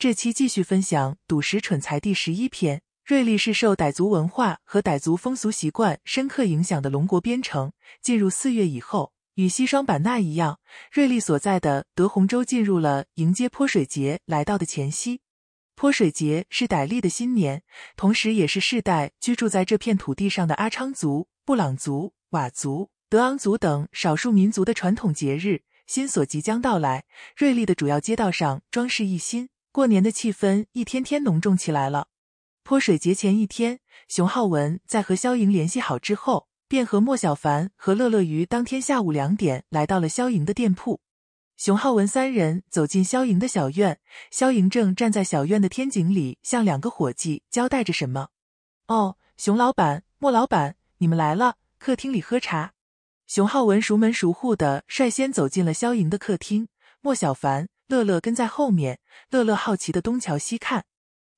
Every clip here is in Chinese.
这期继续分享《赌石蠢才》第十一篇。瑞丽是受傣族文化和傣族风俗习惯深刻影响的龙国边城。进入四月以后，与西双版纳一样，瑞丽所在的德宏州进入了迎接泼水节来到的前夕。泼水节是傣历的新年，同时也是世代居住在这片土地上的阿昌族、布朗族、佤族、德昂族等少数民族的传统节日。新所即将到来，瑞丽的主要街道上装饰一新。过年的气氛一天天浓重起来了。泼水节前一天，熊浩文在和肖莹联系好之后，便和莫小凡和乐乐于当天下午两点来到了肖莹的店铺。熊浩文三人走进肖莹的小院，肖莹正站在小院的天井里向两个伙计交代着什么。“哦，熊老板、莫老板，你们来了，客厅里喝茶。”熊浩文熟门熟户的率先走进了肖莹的客厅。莫小凡。乐乐跟在后面，乐乐好奇的东瞧西看。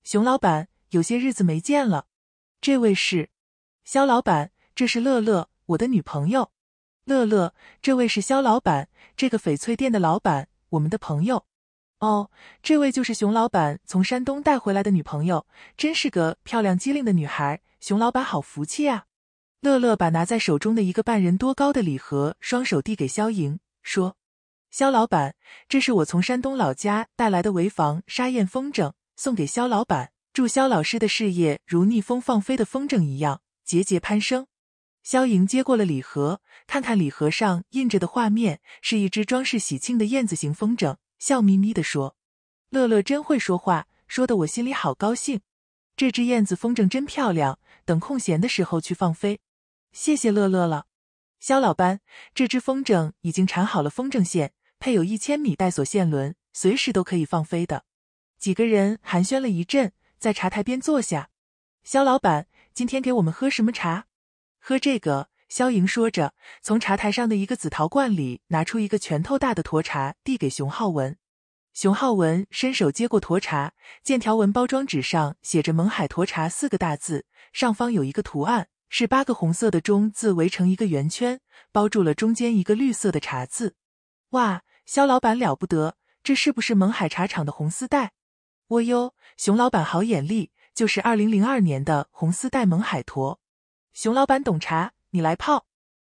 熊老板，有些日子没见了。这位是肖老板，这是乐乐，我的女朋友。乐乐，这位是肖老板，这个翡翠店的老板，我们的朋友。哦，这位就是熊老板从山东带回来的女朋友，真是个漂亮机灵的女孩。熊老板好福气啊！乐乐把拿在手中的一个半人多高的礼盒，双手递给肖莹，说。肖老板，这是我从山东老家带来的潍坊沙燕风筝，送给肖老板。祝肖老师的事业如逆风放飞的风筝一样节节攀升。肖莹接过了礼盒，看看礼盒上印着的画面，是一只装饰喜庆的燕子形风筝，笑眯眯的说：“乐乐真会说话，说的我心里好高兴。这只燕子风筝真漂亮，等空闲的时候去放飞。谢谢乐乐了，肖老板，这只风筝已经缠好了风筝线。”配有一千米带锁线轮，随时都可以放飞的。几个人寒暄了一阵，在茶台边坐下。肖老板，今天给我们喝什么茶？喝这个。肖莹说着，从茶台上的一个紫陶罐里拿出一个拳头大的沱茶，递给熊浩文。熊浩文伸手接过沱茶，见条纹包装纸上写着“勐海沱茶”四个大字，上方有一个图案，是八个红色的“中”字围成一个圆圈，包住了中间一个绿色的“茶”字。哇！肖老板了不得，这是不是勐海茶厂的红丝带？哦哟，熊老板好眼力，就是二零零二年的红丝带勐海沱。熊老板懂茶，你来泡。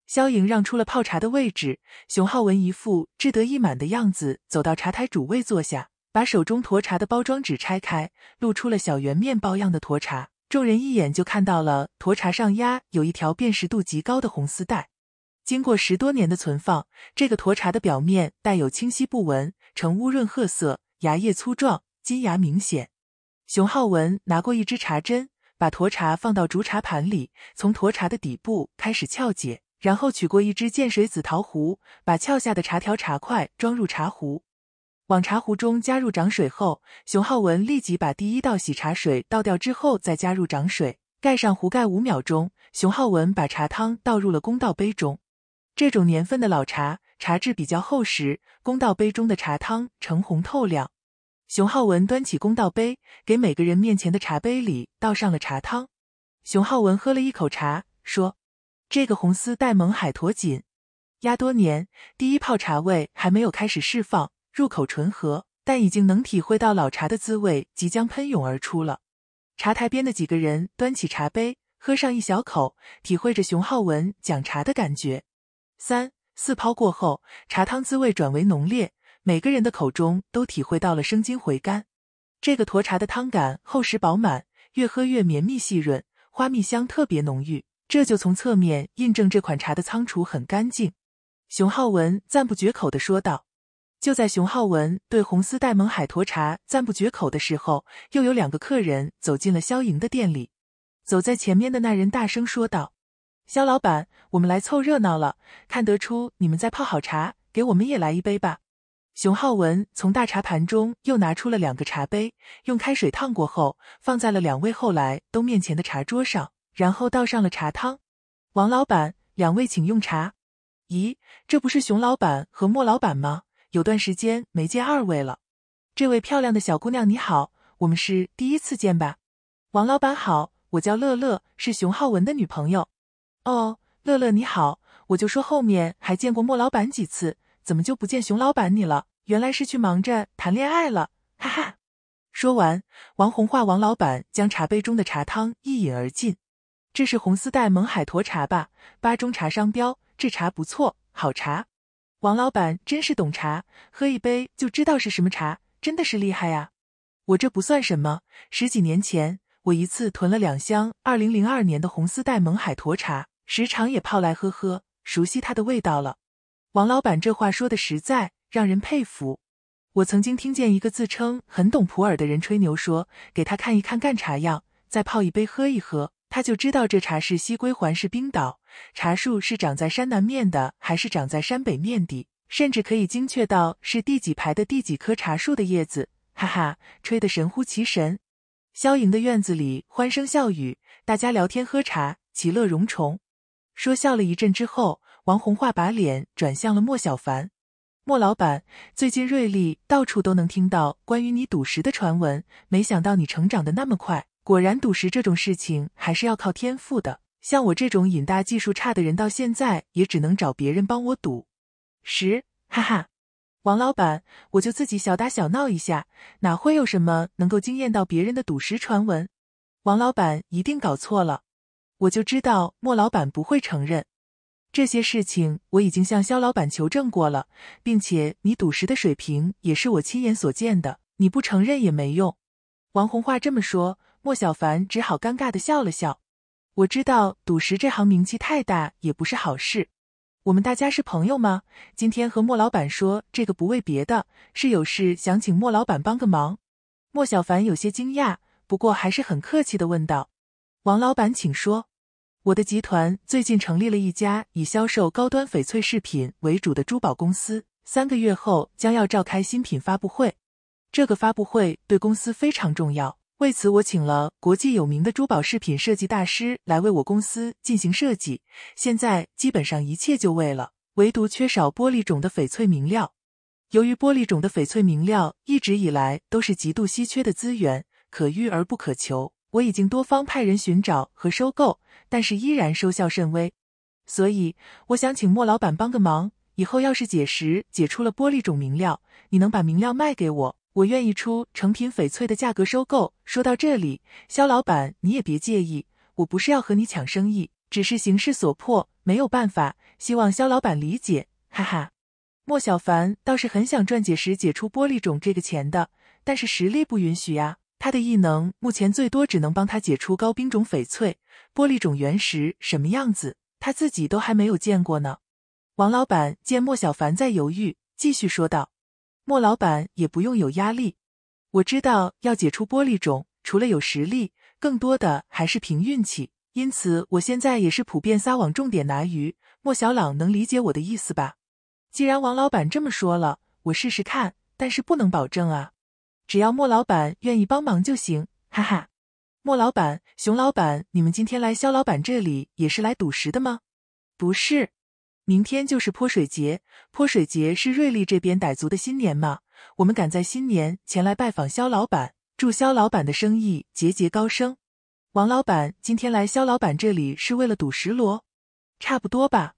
肖莹让出了泡茶的位置，熊浩文一副志得意满的样子走到茶台主位坐下，把手中沱茶的包装纸拆开，露出了小圆面包样的沱茶。众人一眼就看到了沱茶上压有一条辨识度极高的红丝带。经过十多年的存放，这个沱茶的表面带有清晰布纹，呈乌润褐色，芽叶粗壮，金芽明显。熊浩文拿过一支茶针，把沱茶放到竹茶盘里，从沱茶的底部开始撬解，然后取过一只建水紫陶壶，把撬下的茶条茶块装入茶壶，往茶壶中加入涨水后，熊浩文立即把第一道洗茶水倒掉之后，再加入涨水，盖上壶盖五秒钟，熊浩文把茶汤倒入了公道杯中。这种年份的老茶，茶质比较厚实，公道杯中的茶汤橙红透亮。熊浩文端起公道杯，给每个人面前的茶杯里倒上了茶汤。熊浩文喝了一口茶，说：“这个红丝带蒙海沱锦，压多年，第一泡茶味还没有开始释放，入口醇和，但已经能体会到老茶的滋味即将喷涌而出了。”茶台边的几个人端起茶杯，喝上一小口，体会着熊浩文讲茶的感觉。三四泡过后，茶汤滋味转为浓烈，每个人的口中都体会到了生津回甘。这个沱茶的汤感厚实饱满，越喝越绵密细润，花蜜香特别浓郁。这就从侧面印证这款茶的仓储很干净。熊浩文赞不绝口的说道。就在熊浩文对红丝带勐海沱茶赞不绝口的时候，又有两个客人走进了萧莹的店里。走在前面的那人大声说道。肖老板，我们来凑热闹了，看得出你们在泡好茶，给我们也来一杯吧。熊浩文从大茶盘中又拿出了两个茶杯，用开水烫过后，放在了两位后来都面前的茶桌上，然后倒上了茶汤。王老板，两位请用茶。咦，这不是熊老板和莫老板吗？有段时间没见二位了。这位漂亮的小姑娘你好，我们是第一次见吧？王老板好，我叫乐乐，是熊浩文的女朋友。哦，乐乐你好，我就说后面还见过莫老板几次，怎么就不见熊老板你了？原来是去忙着谈恋爱了，哈哈。说完，王红化王老板将茶杯中的茶汤一饮而尽。这是红丝带蒙海沱茶吧？巴中茶商标，这茶不错，好茶。王老板真是懂茶，喝一杯就知道是什么茶，真的是厉害啊。我这不算什么，十几年前。我一次囤了两箱二零零二年的红丝带勐海沱茶，时常也泡来喝喝，熟悉它的味道了。王老板这话说的实在，让人佩服。我曾经听见一个自称很懂普洱的人吹牛说，给他看一看干茶样，再泡一杯喝一喝，他就知道这茶是西归还是冰岛，茶树是长在山南面的还是长在山北面的，甚至可以精确到是第几排的第几棵茶树的叶子。哈哈，吹得神乎其神。萧莹的院子里欢声笑语，大家聊天喝茶，其乐融融。说笑了一阵之后，王红化把脸转向了莫小凡：“莫老板，最近瑞丽到处都能听到关于你赌石的传闻，没想到你成长的那么快。果然，赌石这种事情还是要靠天赋的。像我这种瘾大技术差的人，到现在也只能找别人帮我赌石。哈哈。”王老板，我就自己小打小闹一下，哪会有什么能够惊艳到别人的赌石传闻？王老板一定搞错了，我就知道莫老板不会承认。这些事情我已经向肖老板求证过了，并且你赌石的水平也是我亲眼所见的，你不承认也没用。王红话这么说，莫小凡只好尴尬的笑了笑。我知道赌石这行名气太大也不是好事。我们大家是朋友吗？今天和莫老板说这个不为别的，是有事想请莫老板帮个忙。莫小凡有些惊讶，不过还是很客气的问道：“王老板，请说。我的集团最近成立了一家以销售高端翡翠饰品为主的珠宝公司，三个月后将要召开新品发布会，这个发布会对公司非常重要。”为此，我请了国际有名的珠宝饰品设计大师来为我公司进行设计。现在基本上一切就位了，唯独缺少玻璃种的翡翠明料。由于玻璃种的翡翠明料一直以来都是极度稀缺的资源，可遇而不可求。我已经多方派人寻找和收购，但是依然收效甚微。所以，我想请莫老板帮个忙，以后要是解石解出了玻璃种明料，你能把明料卖给我？我愿意出成品翡翠的价格收购。说到这里，肖老板你也别介意，我不是要和你抢生意，只是形势所迫，没有办法，希望肖老板理解。哈哈。莫小凡倒是很想赚解石、解出玻璃种这个钱的，但是实力不允许呀。他的异能目前最多只能帮他解出高冰种翡翠、玻璃种原石什么样子，他自己都还没有见过呢。王老板见莫小凡在犹豫，继续说道。莫老板也不用有压力，我知道要解除玻璃种，除了有实力，更多的还是凭运气。因此，我现在也是普遍撒网，重点拿鱼。莫小朗能理解我的意思吧？既然王老板这么说了，我试试看，但是不能保证啊。只要莫老板愿意帮忙就行，哈哈。莫老板、熊老板，你们今天来肖老板这里也是来赌石的吗？不是。明天就是泼水节，泼水节是瑞丽这边傣族的新年嘛？我们赶在新年前来拜访肖老板，祝肖老板的生意节节高升。王老板今天来肖老板这里是为了赌石罗，差不多吧？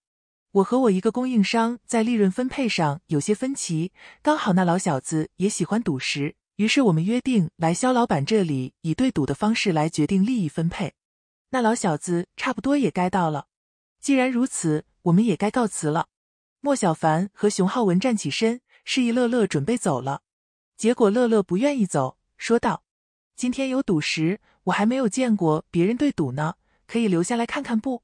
我和我一个供应商在利润分配上有些分歧，刚好那老小子也喜欢赌石，于是我们约定来肖老板这里以对赌的方式来决定利益分配。那老小子差不多也该到了，既然如此。我们也该告辞了。莫小凡和熊浩文站起身，示意乐乐准备走了。结果乐乐不愿意走，说道：“今天有赌石，我还没有见过别人对赌呢，可以留下来看看不？”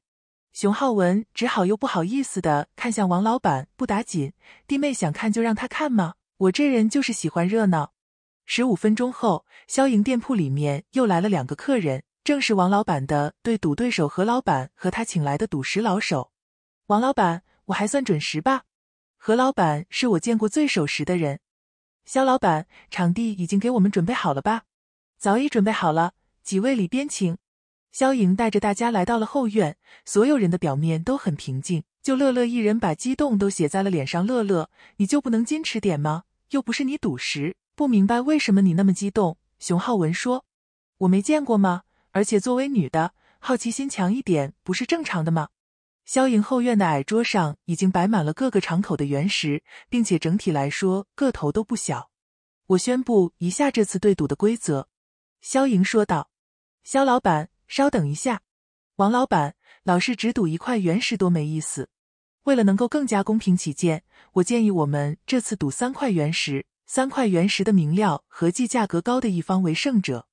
熊浩文只好又不好意思的看向王老板：“不打紧，弟妹想看就让他看嘛，我这人就是喜欢热闹。”十五分钟后，肖莹店铺里面又来了两个客人，正是王老板的对赌对手何老板和他请来的赌石老手。王老板，我还算准时吧？何老板是我见过最守时的人。肖老板，场地已经给我们准备好了吧？早已准备好了，几位里边请。肖莹带着大家来到了后院，所有人的表面都很平静，就乐乐一人把激动都写在了脸上。乐乐，你就不能矜持点吗？又不是你赌石，不明白为什么你那么激动？熊浩文说：“我没见过吗？而且作为女的，好奇心强一点不是正常的吗？”萧莹后院的矮桌上已经摆满了各个敞口的原石，并且整体来说个头都不小。我宣布一下这次对赌的规则，萧莹说道：“萧老板，稍等一下，王老板，老是只赌一块原石多没意思。为了能够更加公平起见，我建议我们这次赌三块原石，三块原石的明料合计价格高的一方为胜者。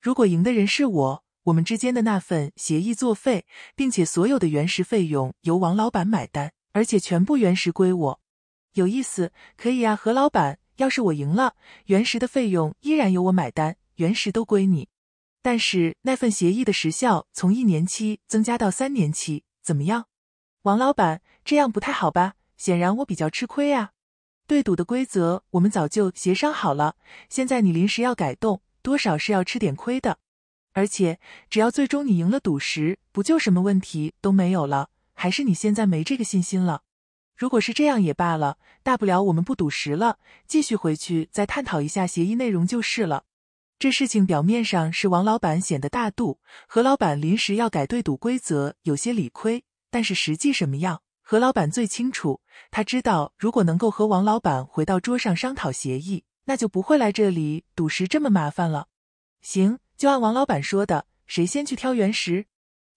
如果赢的人是我。”我们之间的那份协议作废，并且所有的原石费用由王老板买单，而且全部原石归我。有意思，可以呀，何老板。要是我赢了，原石的费用依然由我买单，原石都归你。但是那份协议的时效从一年期增加到三年期，怎么样？王老板，这样不太好吧？显然我比较吃亏啊。对赌的规则我们早就协商好了，现在你临时要改动，多少是要吃点亏的。而且，只要最终你赢了赌石，不就什么问题都没有了？还是你现在没这个信心了？如果是这样也罢了，大不了我们不赌石了，继续回去再探讨一下协议内容就是了。这事情表面上是王老板显得大度，何老板临时要改对赌规则有些理亏，但是实际什么样，何老板最清楚。他知道，如果能够和王老板回到桌上商讨协议，那就不会来这里赌石这么麻烦了。行。就按王老板说的，谁先去挑原石？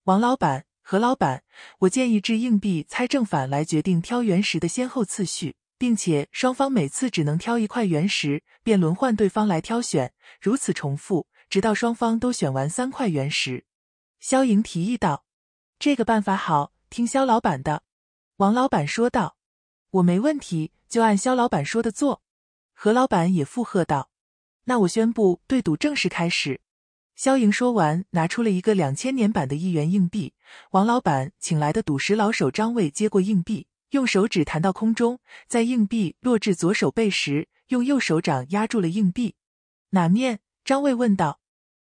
王老板、何老板，我建议掷硬币猜正反来决定挑原石的先后次序，并且双方每次只能挑一块原石，便轮换对方来挑选，如此重复，直到双方都选完三块原石。肖莹提议道：“这个办法好，听肖老板的。”王老板说道：“我没问题，就按肖老板说的做。”何老板也附和道：“那我宣布对赌正式开始。”肖莹说完，拿出了一个两千年版的一元硬币。王老板请来的赌石老手张卫接过硬币，用手指弹到空中，在硬币落至左手背时，用右手掌压住了硬币。哪面？张卫问道。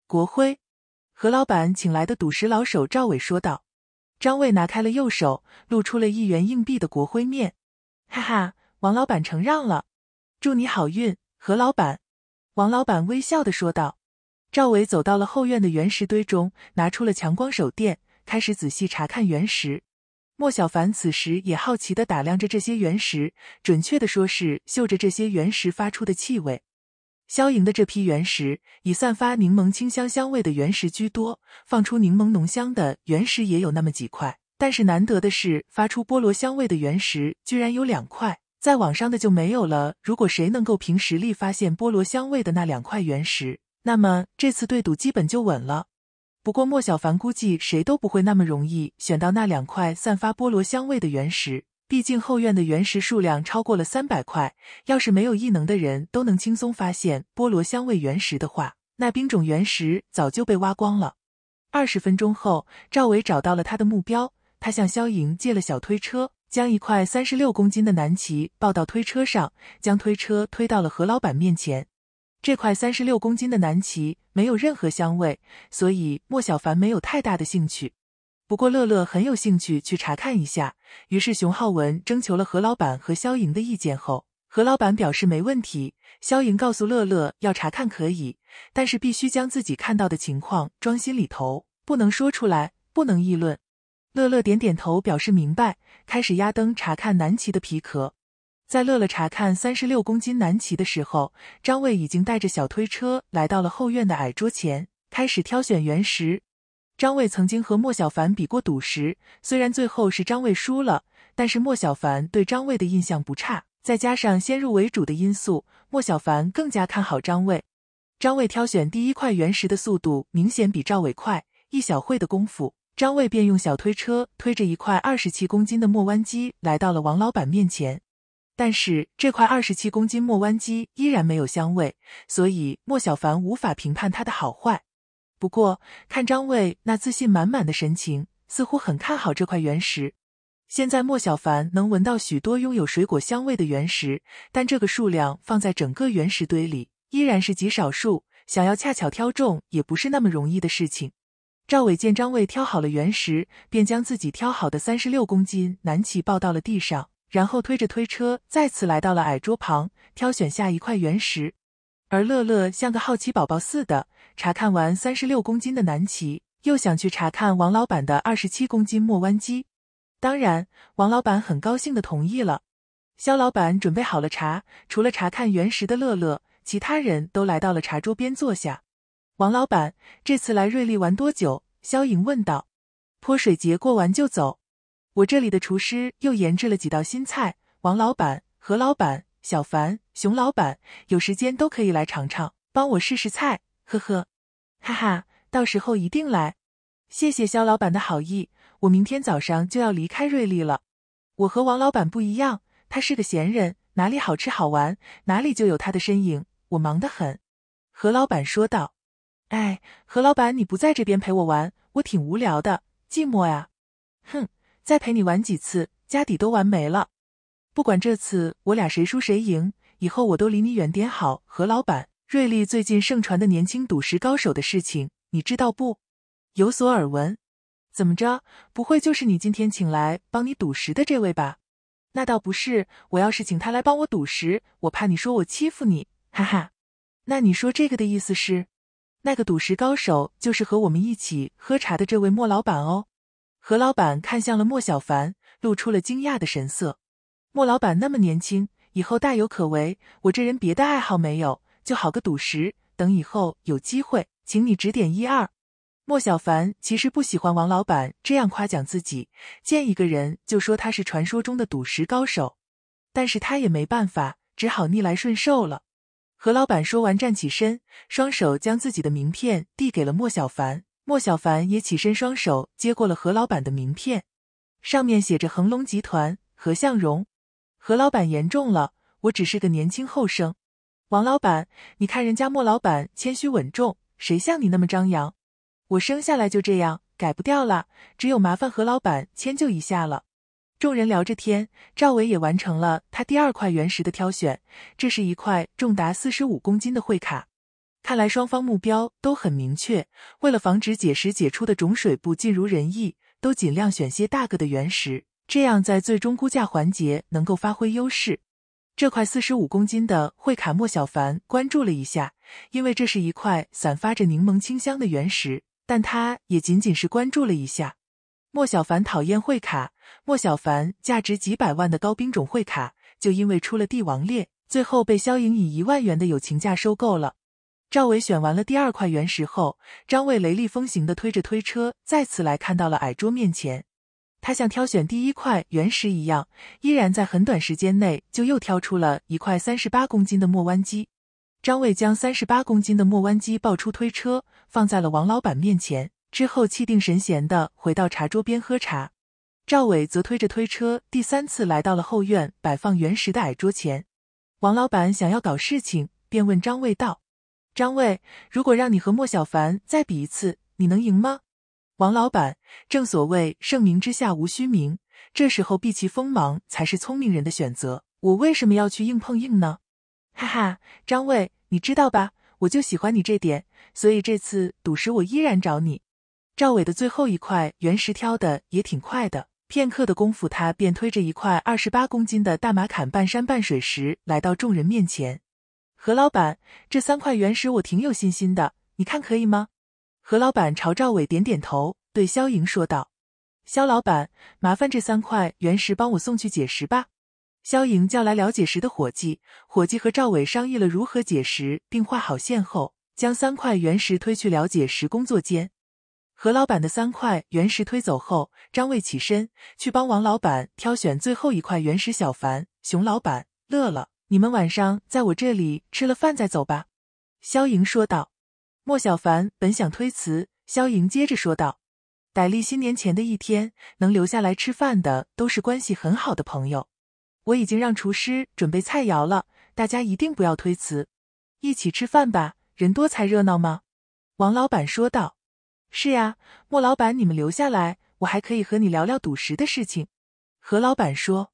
国徽。何老板请来的赌石老手赵伟说道。张卫拿开了右手，露出了一元硬币的国徽面。哈哈，王老板承让了，祝你好运，何老板。王老板微笑的说道。赵伟走到了后院的原石堆中，拿出了强光手电，开始仔细查看原石。莫小凡此时也好奇的打量着这些原石，准确的说是嗅着这些原石发出的气味。萧莹的这批原石以散发柠檬清香香味的原石居多，放出柠檬浓香的原石也有那么几块，但是难得的是，发出菠萝香味的原石居然有两块，在网上的就没有了。如果谁能够凭实力发现菠萝香味的那两块原石。那么这次对赌基本就稳了。不过莫小凡估计谁都不会那么容易选到那两块散发菠萝香味的原石，毕竟后院的原石数量超过了三百块。要是没有异能的人都能轻松发现菠萝香味原石的话，那冰种原石早就被挖光了。二十分钟后，赵伟找到了他的目标，他向肖莹借了小推车，将一块三十六公斤的南旗抱到推车上，将推车推到了何老板面前。这块三十六公斤的南芪没有任何香味，所以莫小凡没有太大的兴趣。不过乐乐很有兴趣去查看一下，于是熊浩文征求了何老板和肖莹的意见后，何老板表示没问题。肖莹告诉乐乐要查看可以，但是必须将自己看到的情况装心里头，不能说出来，不能议论。乐乐点点头表示明白，开始压灯查看南齐的皮壳。在乐乐查看三十六公斤南棋的时候，张卫已经带着小推车来到了后院的矮桌前，开始挑选原石。张卫曾经和莫小凡比过赌石，虽然最后是张卫输了，但是莫小凡对张卫的印象不差，再加上先入为主的因素，莫小凡更加看好张卫。张卫挑选第一块原石的速度明显比赵伟快，一小会的功夫，张卫便用小推车推着一块二十七公斤的莫弯机来到了王老板面前。但是这块二十七公斤莫湾鸡依然没有香味，所以莫小凡无法评判它的好坏。不过看张卫那自信满满的神情，似乎很看好这块原石。现在莫小凡能闻到许多拥有水果香味的原石，但这个数量放在整个原石堆里依然是极少数，想要恰巧挑中也不是那么容易的事情。赵伟见张卫挑好了原石，便将自己挑好的三十六公斤南齐抱到了地上。然后推着推车再次来到了矮桌旁，挑选下一块原石。而乐乐像个好奇宝宝似的，查看完三十六公斤的南奇，又想去查看王老板的二十七公斤莫湾基。当然，王老板很高兴的同意了。肖老板准备好了茶，除了查看原石的乐乐，其他人都来到了茶桌边坐下。王老板这次来瑞丽玩多久？肖莹问道。泼水节过完就走。我这里的厨师又研制了几道新菜，王老板、何老板、小凡、熊老板，有时间都可以来尝尝，帮我试试菜。呵呵，哈哈，到时候一定来。谢谢肖老板的好意，我明天早上就要离开瑞丽了。我和王老板不一样，他是个闲人，哪里好吃好玩，哪里就有他的身影。我忙得很。何老板说道：“哎，何老板，你不在这边陪我玩，我挺无聊的，寂寞呀。”哼。再陪你玩几次，家底都玩没了。不管这次我俩谁输谁赢，以后我都离你远点好。何老板，瑞丽最近盛传的年轻赌石高手的事情，你知道不？有所耳闻。怎么着？不会就是你今天请来帮你赌石的这位吧？那倒不是。我要是请他来帮我赌石，我怕你说我欺负你，哈哈。那你说这个的意思是，那个赌石高手就是和我们一起喝茶的这位莫老板哦。何老板看向了莫小凡，露出了惊讶的神色。莫老板那么年轻，以后大有可为。我这人别的爱好没有，就好个赌石。等以后有机会，请你指点一二。莫小凡其实不喜欢王老板这样夸奖自己，见一个人就说他是传说中的赌石高手，但是他也没办法，只好逆来顺受了。何老板说完，站起身，双手将自己的名片递给了莫小凡。莫小凡也起身，双手接过了何老板的名片，上面写着恒隆集团何向荣。何老板言重了，我只是个年轻后生。王老板，你看人家莫老板谦虚稳重，谁像你那么张扬？我生下来就这样，改不掉了，只有麻烦何老板迁就一下了。众人聊着天，赵伟也完成了他第二块原石的挑选，这是一块重达四十五公斤的会卡。看来双方目标都很明确。为了防止解石解出的种水不尽如人意，都尽量选些大个的原石，这样在最终估价环节能够发挥优势。这块四十五公斤的会卡，莫小凡关注了一下，因为这是一块散发着柠檬清香的原石，但他也仅仅是关注了一下。莫小凡讨厌会卡，莫小凡价值几百万的高冰种会卡，就因为出了帝王裂，最后被肖莹以一万元的友情价收购了。赵伟选完了第二块原石后，张卫雷厉风行的推着推车再次来看到了矮桌面前，他像挑选第一块原石一样，依然在很短时间内就又挑出了一块三十八公斤的墨弯鸡。张伟将三十八公斤的墨弯鸡抱出推车，放在了王老板面前，之后气定神闲的回到茶桌边喝茶。赵伟则推着推车第三次来到了后院摆放原石的矮桌前，王老板想要搞事情，便问张卫道。张卫，如果让你和莫小凡再比一次，你能赢吗？王老板，正所谓盛名之下无虚名，这时候避其锋芒才是聪明人的选择。我为什么要去硬碰硬呢？哈哈，张卫，你知道吧？我就喜欢你这点，所以这次赌石我依然找你。赵伟的最后一块原石挑的也挺快的，片刻的功夫，他便推着一块二十八公斤的大马坎半山半水石来到众人面前。何老板，这三块原石我挺有信心的，你看可以吗？何老板朝赵伟点点头，对肖莹说道：“肖老板，麻烦这三块原石帮我送去解石吧。”肖莹叫来了解石的伙计，伙计和赵伟商议了如何解石，并画好线后，将三块原石推去了解石工作间。何老板的三块原石推走后，张卫起身去帮王老板挑选最后一块原石。小凡、熊老板乐了。你们晚上在我这里吃了饭再走吧。”萧莹说道。莫小凡本想推辞，萧莹接着说道：“傣历新年前的一天，能留下来吃饭的都是关系很好的朋友。我已经让厨师准备菜肴了，大家一定不要推辞，一起吃饭吧，人多才热闹嘛。”王老板说道：“是呀，莫老板，你们留下来，我还可以和你聊聊赌石的事情。”何老板说。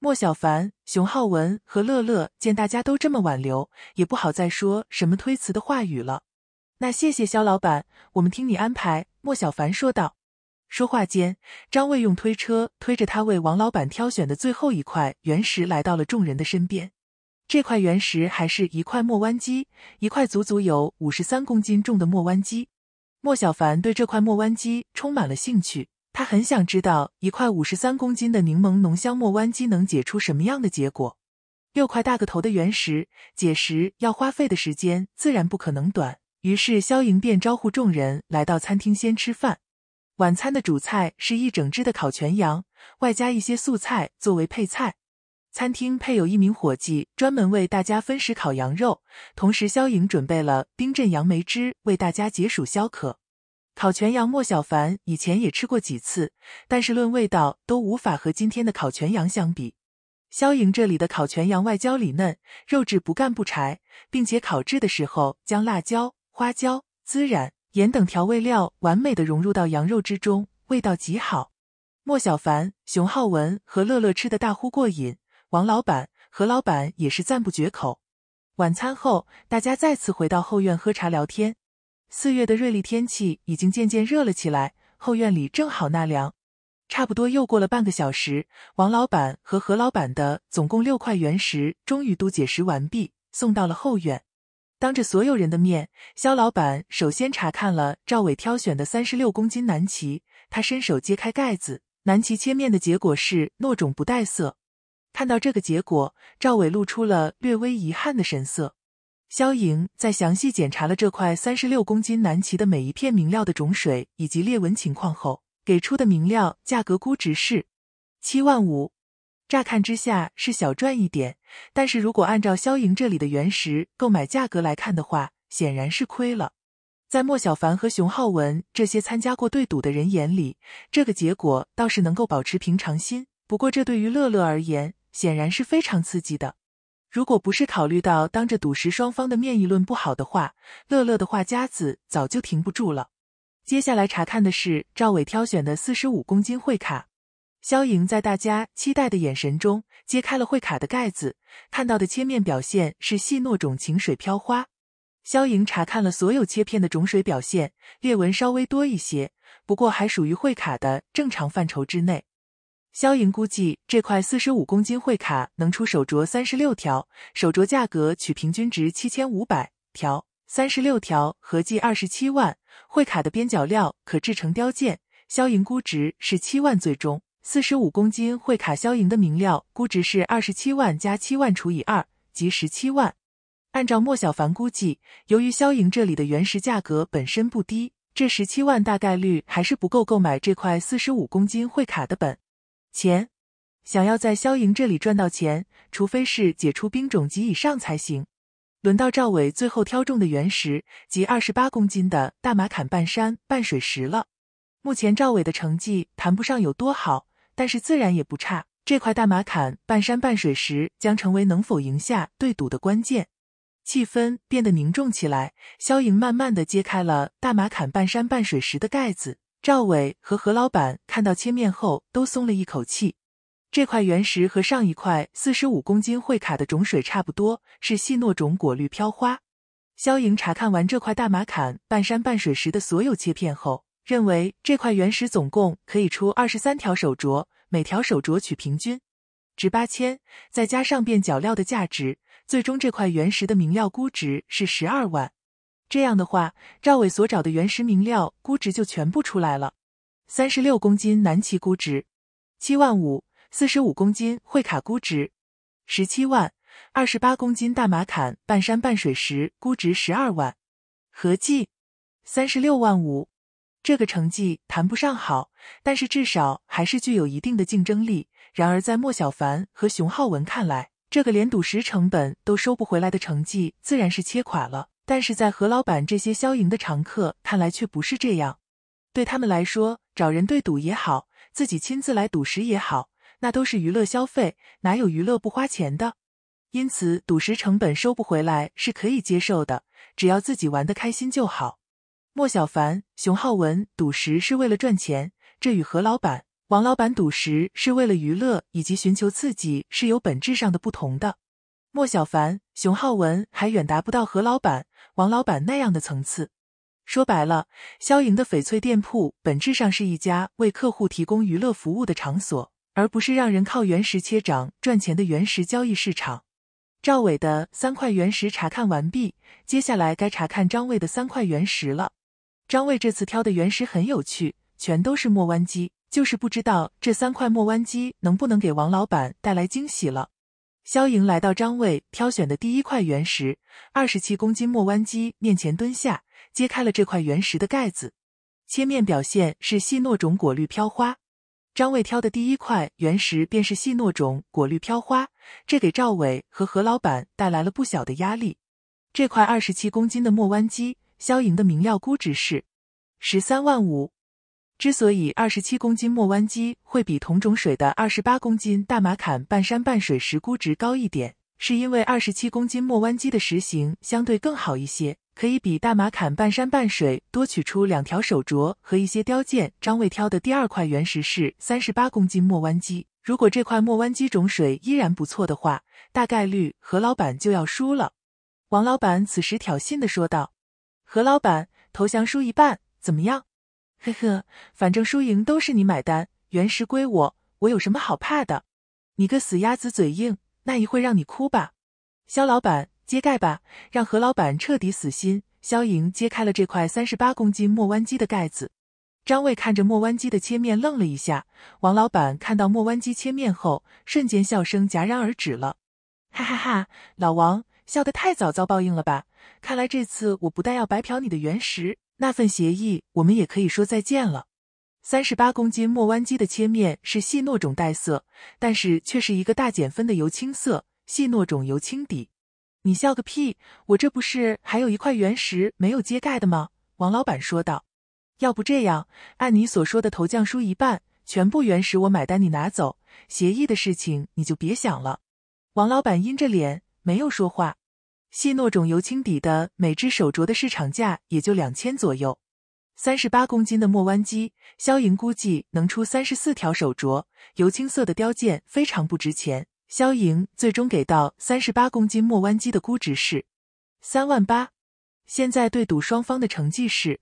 莫小凡、熊浩文和乐乐见大家都这么挽留，也不好再说什么推辞的话语了。那谢谢肖老板，我们听你安排。”莫小凡说道。说话间，张卫用推车推着他为王老板挑选的最后一块原石来到了众人的身边。这块原石还是一块墨弯基，一块足足有五十三公斤重的墨弯基。莫小凡对这块墨弯基充满了兴趣。他很想知道一块五十三公斤的柠檬浓香莫弯机能解出什么样的结果。六块大个头的原石解石要花费的时间自然不可能短，于是萧莹便招呼众人来到餐厅先吃饭。晚餐的主菜是一整只的烤全羊，外加一些素菜作为配菜。餐厅配有一名伙计专门为大家分食烤羊肉，同时萧莹准备了冰镇杨梅汁为大家解暑消渴。烤全羊，莫小凡以前也吃过几次，但是论味道都无法和今天的烤全羊相比。萧营这里的烤全羊外焦里嫩，肉质不干不柴，并且烤制的时候将辣椒、花椒、孜然、盐等调味料完美的融入到羊肉之中，味道极好。莫小凡、熊浩文和乐乐吃的大呼过瘾，王老板、何老板也是赞不绝口。晚餐后，大家再次回到后院喝茶聊天。四月的瑞丽天气已经渐渐热了起来，后院里正好纳凉。差不多又过了半个小时，王老板和何老板的总共六块原石终于都解石完毕，送到了后院。当着所有人的面，肖老板首先查看了赵伟挑选的三十六公斤南芪，他伸手揭开盖子，南芪切面的结果是糯种不带色。看到这个结果，赵伟露出了略微遗憾的神色。肖莹在详细检查了这块三十六公斤南齐的每一片明料的种水以及裂纹情况后，给出的明料价格估值是七万五。乍看之下是小赚一点，但是如果按照肖莹这里的原石购买价格来看的话，显然是亏了。在莫小凡和熊浩文这些参加过对赌的人眼里，这个结果倒是能够保持平常心。不过这对于乐乐而言，显然是非常刺激的。如果不是考虑到当着赌石双方的面议论不好的话，乐乐的话夹子早就停不住了。接下来查看的是赵伟挑选的四十五公斤会卡。肖莹在大家期待的眼神中揭开了会卡的盖子，看到的切面表现是细糯种情水飘花。肖莹查看了所有切片的种水表现，裂纹稍微多一些，不过还属于会卡的正常范畴之内。萧莹估计这块四十五公斤会卡能出手镯三十六条，手镯价格取平均值七千五百条，三十六条合计二十七万。会卡的边角料可制成雕件，萧莹估值是七万。最终四十五公斤会卡，萧莹的明料估值是二十七万加七万除以二，即十七万。按照莫小凡估计，由于萧莹这里的原石价格本身不低，这十七万大概率还是不够购买这块四十五公斤会卡的本。钱，想要在萧莹这里赚到钱，除非是解除兵种级以上才行。轮到赵伟最后挑中的原石，即二十八公斤的大马坎半山半水石了。目前赵伟的成绩谈不上有多好，但是自然也不差。这块大马坎半山半水石将成为能否赢下对赌的关键。气氛变得凝重起来，萧莹慢慢的揭开了大马坎半山半水石的盖子。赵伟和何老板看到切面后，都松了一口气。这块原石和上一块四十五公斤会卡的种水差不多，是细糯种果绿飘花。肖莹查看完这块大马坎半山半水石的所有切片后，认为这块原石总共可以出二十三条手镯，每条手镯取平均，值八千，再加上边角料的价值，最终这块原石的明料估值是十二万。这样的话，赵伟所找的原石名料估值就全部出来了：三十六公斤南齐估值七万五，四十五公斤会卡估值十七万，二十八公斤大马坎半山半水石估值十二万，合计三十六万五。这个成绩谈不上好，但是至少还是具有一定的竞争力。然而，在莫小凡和熊浩文看来，这个连赌石成本都收不回来的成绩，自然是切垮了。但是在何老板这些消营的常客看来却不是这样，对他们来说，找人对赌也好，自己亲自来赌石也好，那都是娱乐消费，哪有娱乐不花钱的？因此，赌石成本收不回来是可以接受的，只要自己玩得开心就好。莫小凡、熊浩文赌石是为了赚钱，这与何老板、王老板赌石是为了娱乐以及寻求刺激是有本质上的不同的。莫小凡、熊浩文还远达不到何老板、王老板那样的层次。说白了，肖莹的翡翠店铺本质上是一家为客户提供娱乐服务的场所，而不是让人靠原石切涨赚钱的原石交易市场。赵伟的三块原石查看完毕，接下来该查看张卫的三块原石了。张卫这次挑的原石很有趣，全都是墨湾基，就是不知道这三块墨湾基能不能给王老板带来惊喜了。肖莹来到张卫挑选的第一块原石，二十七公斤莫弯鸡面前蹲下，揭开了这块原石的盖子。切面表现是细糯种果绿飘花。张卫挑的第一块原石便是细糯种果绿飘花，这给赵伟和何老板带来了不小的压力。这块二十七公斤的莫弯鸡，肖莹的明料估值是十三万五。之所以二十七公斤莫弯鸡会比同种水的二十八公斤大马坎半山半水石估值高一点，是因为二十七公斤莫弯鸡的石型相对更好一些，可以比大马坎半山半水多取出两条手镯和一些雕件。张卫挑的第二块原石是三十八公斤莫弯鸡，如果这块莫弯鸡种水依然不错的话，大概率何老板就要输了。王老板此时挑衅的说道：“何老板，投降输一半，怎么样？”呵呵，反正输赢都是你买单，原石归我，我有什么好怕的？你个死鸭子嘴硬，那一会让你哭吧。肖老板揭盖吧，让何老板彻底死心。肖莹揭开了这块三十八公斤墨弯基的盖子，张卫看着墨弯基的切面愣了一下。王老板看到墨弯基切面后，瞬间笑声戛然而止了。哈哈哈，老王笑得太早，遭报应了吧？看来这次我不但要白嫖你的原石。那份协议，我们也可以说再见了。三十八公斤莫弯鸡的切面是细糯种带色，但是却是一个大减分的油青色细糯种油青底。你笑个屁！我这不是还有一块原石没有揭盖的吗？王老板说道。要不这样，按你所说的投降书一半，全部原石我买单，你拿走。协议的事情你就别想了。王老板阴着脸没有说话。细糯种油青底的每只手镯的市场价也就两千左右，三十八公斤的墨湾鸡，肖莹估计能出三十四条手镯。油青色的雕件非常不值钱，肖莹最终给到三十八公斤墨湾鸡的估值是三万八。现在对赌双方的成绩是，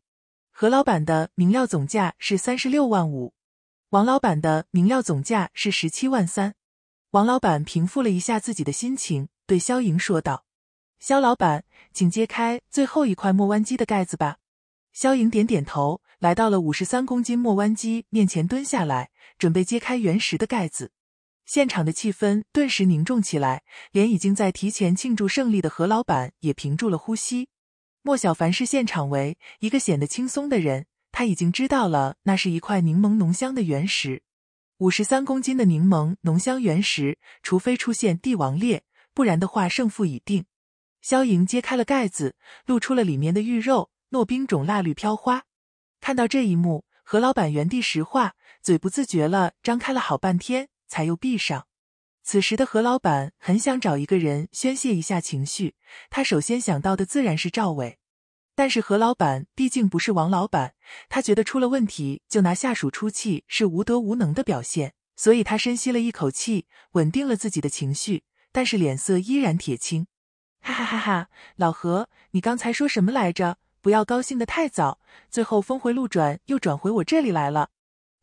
何老板的明料总价是三十六万五，王老板的明料总价是十七万三。王老板平复了一下自己的心情，对肖莹说道。肖老板，请揭开最后一块磨弯机的盖子吧。肖莹点点头，来到了五十三公斤磨弯机面前，蹲下来，准备揭开原石的盖子。现场的气氛顿时凝重起来，连已经在提前庆祝胜利的何老板也屏住了呼吸。莫小凡是现场唯一一个显得轻松的人，他已经知道了，那是一块柠檬浓香的原石。五十三公斤的柠檬浓香原石，除非出现帝王裂，不然的话，胜负已定。萧莹揭开了盖子，露出了里面的玉肉、糯冰种、蜡绿飘花。看到这一幕，何老板原地石化，嘴不自觉了，张开了好半天，才又闭上。此时的何老板很想找一个人宣泄一下情绪，他首先想到的自然是赵伟。但是何老板毕竟不是王老板，他觉得出了问题就拿下属出气是无德无能的表现，所以他深吸了一口气，稳定了自己的情绪，但是脸色依然铁青。哈哈哈哈！老何，你刚才说什么来着？不要高兴的太早，最后峰回路转，又转回我这里来了。”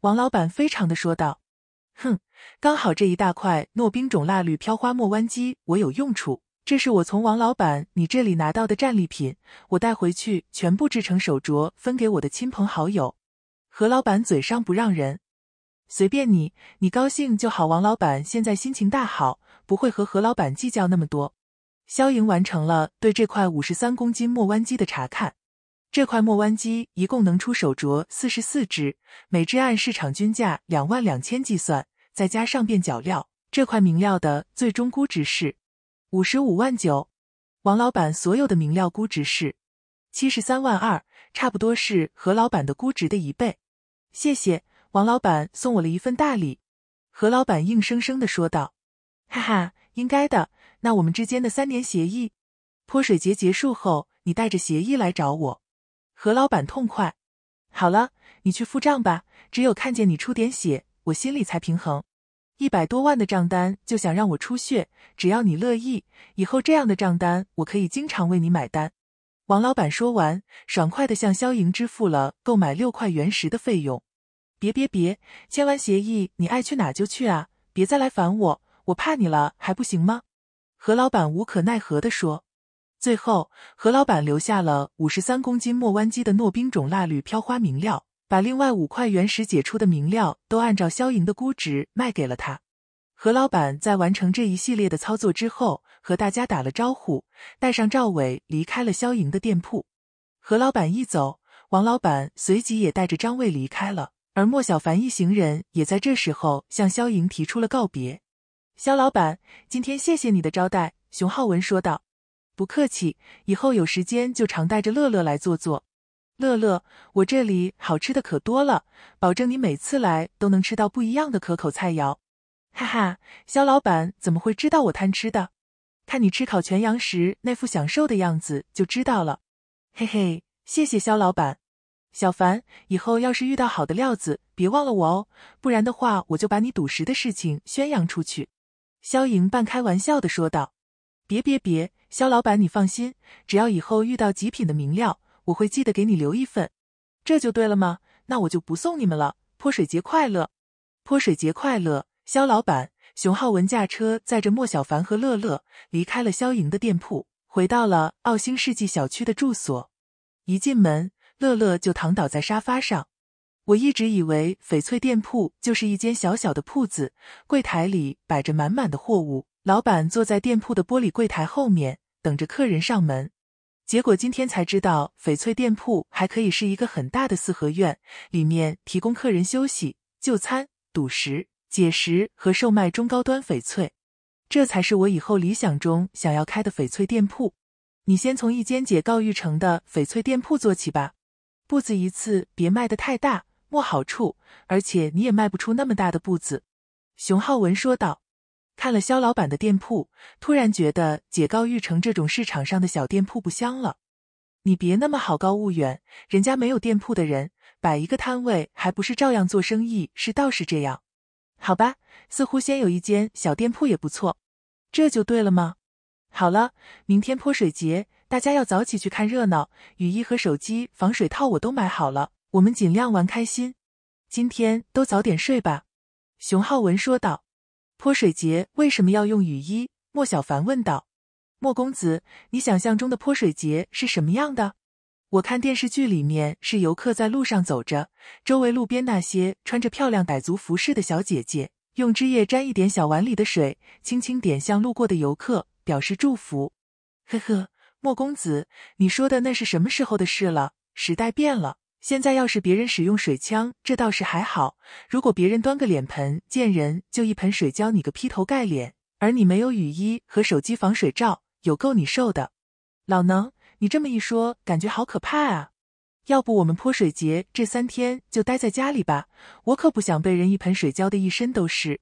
王老板非常的说道。“哼，刚好这一大块糯冰种蜡绿飘花墨弯鸡我有用处，这是我从王老板你这里拿到的战利品，我带回去全部制成手镯，分给我的亲朋好友。”何老板嘴上不让人，随便你，你高兴就好。王老板现在心情大好，不会和何老板计较那么多。肖莹完成了对这块五十三公斤墨弯机的查看。这块墨弯机一共能出手镯四十四只，每只按市场均价两万两千计算，再加上变脚料，这块明料的最终估值是五十五万九。王老板所有的明料估值是七十三万二，差不多是何老板的估值的一倍。谢谢王老板送我了一份大礼。何老板硬生生的说道：“哈哈，应该的。”那我们之间的三年协议，泼水节结束后，你带着协议来找我，何老板痛快。好了，你去付账吧，只有看见你出点血，我心里才平衡。一百多万的账单就想让我出血，只要你乐意，以后这样的账单我可以经常为你买单。王老板说完，爽快的向肖莹支付了购买六块原石的费用。别别别，签完协议你爱去哪就去啊，别再来烦我，我怕你了还不行吗？何老板无可奈何地说，最后何老板留下了五十三公斤莫湾鸡的糯冰种蜡绿飘花明料，把另外五块原石解出的明料都按照肖莹的估值卖给了他。何老板在完成这一系列的操作之后，和大家打了招呼，带上赵伟离开了肖莹的店铺。何老板一走，王老板随即也带着张卫离开了，而莫小凡一行人也在这时候向肖莹提出了告别。肖老板，今天谢谢你的招待。”熊浩文说道，“不客气，以后有时间就常带着乐乐来坐坐。乐乐，我这里好吃的可多了，保证你每次来都能吃到不一样的可口菜肴。哈哈，肖老板怎么会知道我贪吃的？看你吃烤全羊时那副享受的样子就知道了。嘿嘿，谢谢肖老板。小凡，以后要是遇到好的料子，别忘了我哦，不然的话我就把你赌石的事情宣扬出去。”肖莹半开玩笑的说道：“别别别，肖老板，你放心，只要以后遇到极品的名料，我会记得给你留一份，这就对了嘛。那我就不送你们了，泼水节快乐！泼水节快乐，肖老板。”熊浩文驾车载着莫小凡和乐乐离开了肖莹的店铺，回到了奥星世纪小区的住所。一进门，乐乐就躺倒在沙发上。我一直以为翡翠店铺就是一间小小的铺子，柜台里摆着满满的货物，老板坐在店铺的玻璃柜台后面，等着客人上门。结果今天才知道，翡翠店铺还可以是一个很大的四合院，里面提供客人休息、就餐、赌石、解石和售卖中高端翡翠。这才是我以后理想中想要开的翡翠店铺。你先从一间姐告玉成的翡翠店铺做起吧，步子一次别迈的太大。没好处，而且你也迈不出那么大的步子。”熊浩文说道。看了肖老板的店铺，突然觉得姐告玉成这种市场上的小店铺不香了。你别那么好高骛远，人家没有店铺的人摆一个摊位，还不是照样做生意？是倒是这样，好吧。似乎先有一间小店铺也不错，这就对了嘛。好了，明天泼水节，大家要早起去看热闹。雨衣和手机防水套我都买好了。我们尽量玩开心，今天都早点睡吧。”熊浩文说道。“泼水节为什么要用雨衣？”莫小凡问道。“莫公子，你想象中的泼水节是什么样的？”“我看电视剧里面是游客在路上走着，周围路边那些穿着漂亮傣族服饰的小姐姐，用枝叶沾一点小碗里的水，轻轻点向路过的游客，表示祝福。”“呵呵，莫公子，你说的那是什么时候的事了？时代变了。”现在要是别人使用水枪，这倒是还好；如果别人端个脸盆，见人就一盆水浇你个劈头盖脸，而你没有雨衣和手机防水罩，有够你受的。老能，你这么一说，感觉好可怕啊！要不我们泼水节这三天就待在家里吧，我可不想被人一盆水浇的一身都是。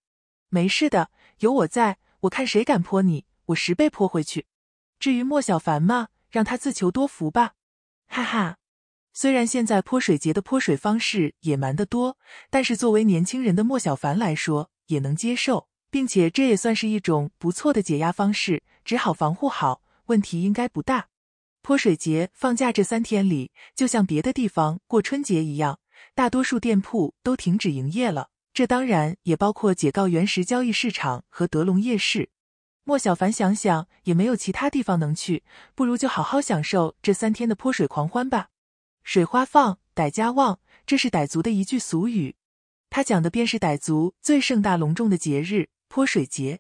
没事的，有我在，我看谁敢泼你，我十倍泼回去。至于莫小凡嘛，让他自求多福吧。哈哈。虽然现在泼水节的泼水方式野蛮的多，但是作为年轻人的莫小凡来说也能接受，并且这也算是一种不错的解压方式。只好防护好，问题应该不大。泼水节放假这三天里，就像别的地方过春节一样，大多数店铺都停止营业了。这当然也包括解告原石交易市场和德隆夜市。莫小凡想想也没有其他地方能去，不如就好好享受这三天的泼水狂欢吧。水花放，傣家旺，这是傣族的一句俗语。它讲的便是傣族最盛大隆重的节日——泼水节。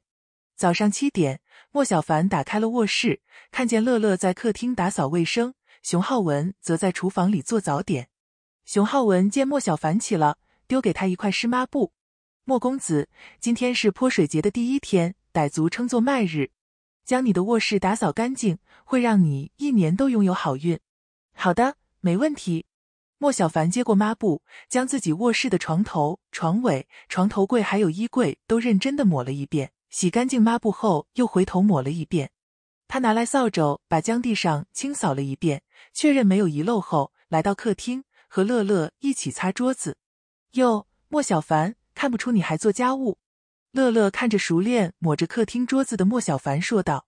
早上七点，莫小凡打开了卧室，看见乐乐在客厅打扫卫生，熊浩文则在厨房里做早点。熊浩文见莫小凡起了，丢给他一块湿抹布：“莫公子，今天是泼水节的第一天，傣族称作麦日，将你的卧室打扫干净，会让你一年都拥有好运。”“好的。”没问题，莫小凡接过抹布，将自己卧室的床头、床尾、床头柜还有衣柜都认真的抹了一遍。洗干净抹布后，又回头抹了一遍。他拿来扫帚，把将地上清扫了一遍，确认没有遗漏后，来到客厅和乐乐一起擦桌子。哟，莫小凡，看不出你还做家务。乐乐看着熟练抹着客厅桌子的莫小凡说道：“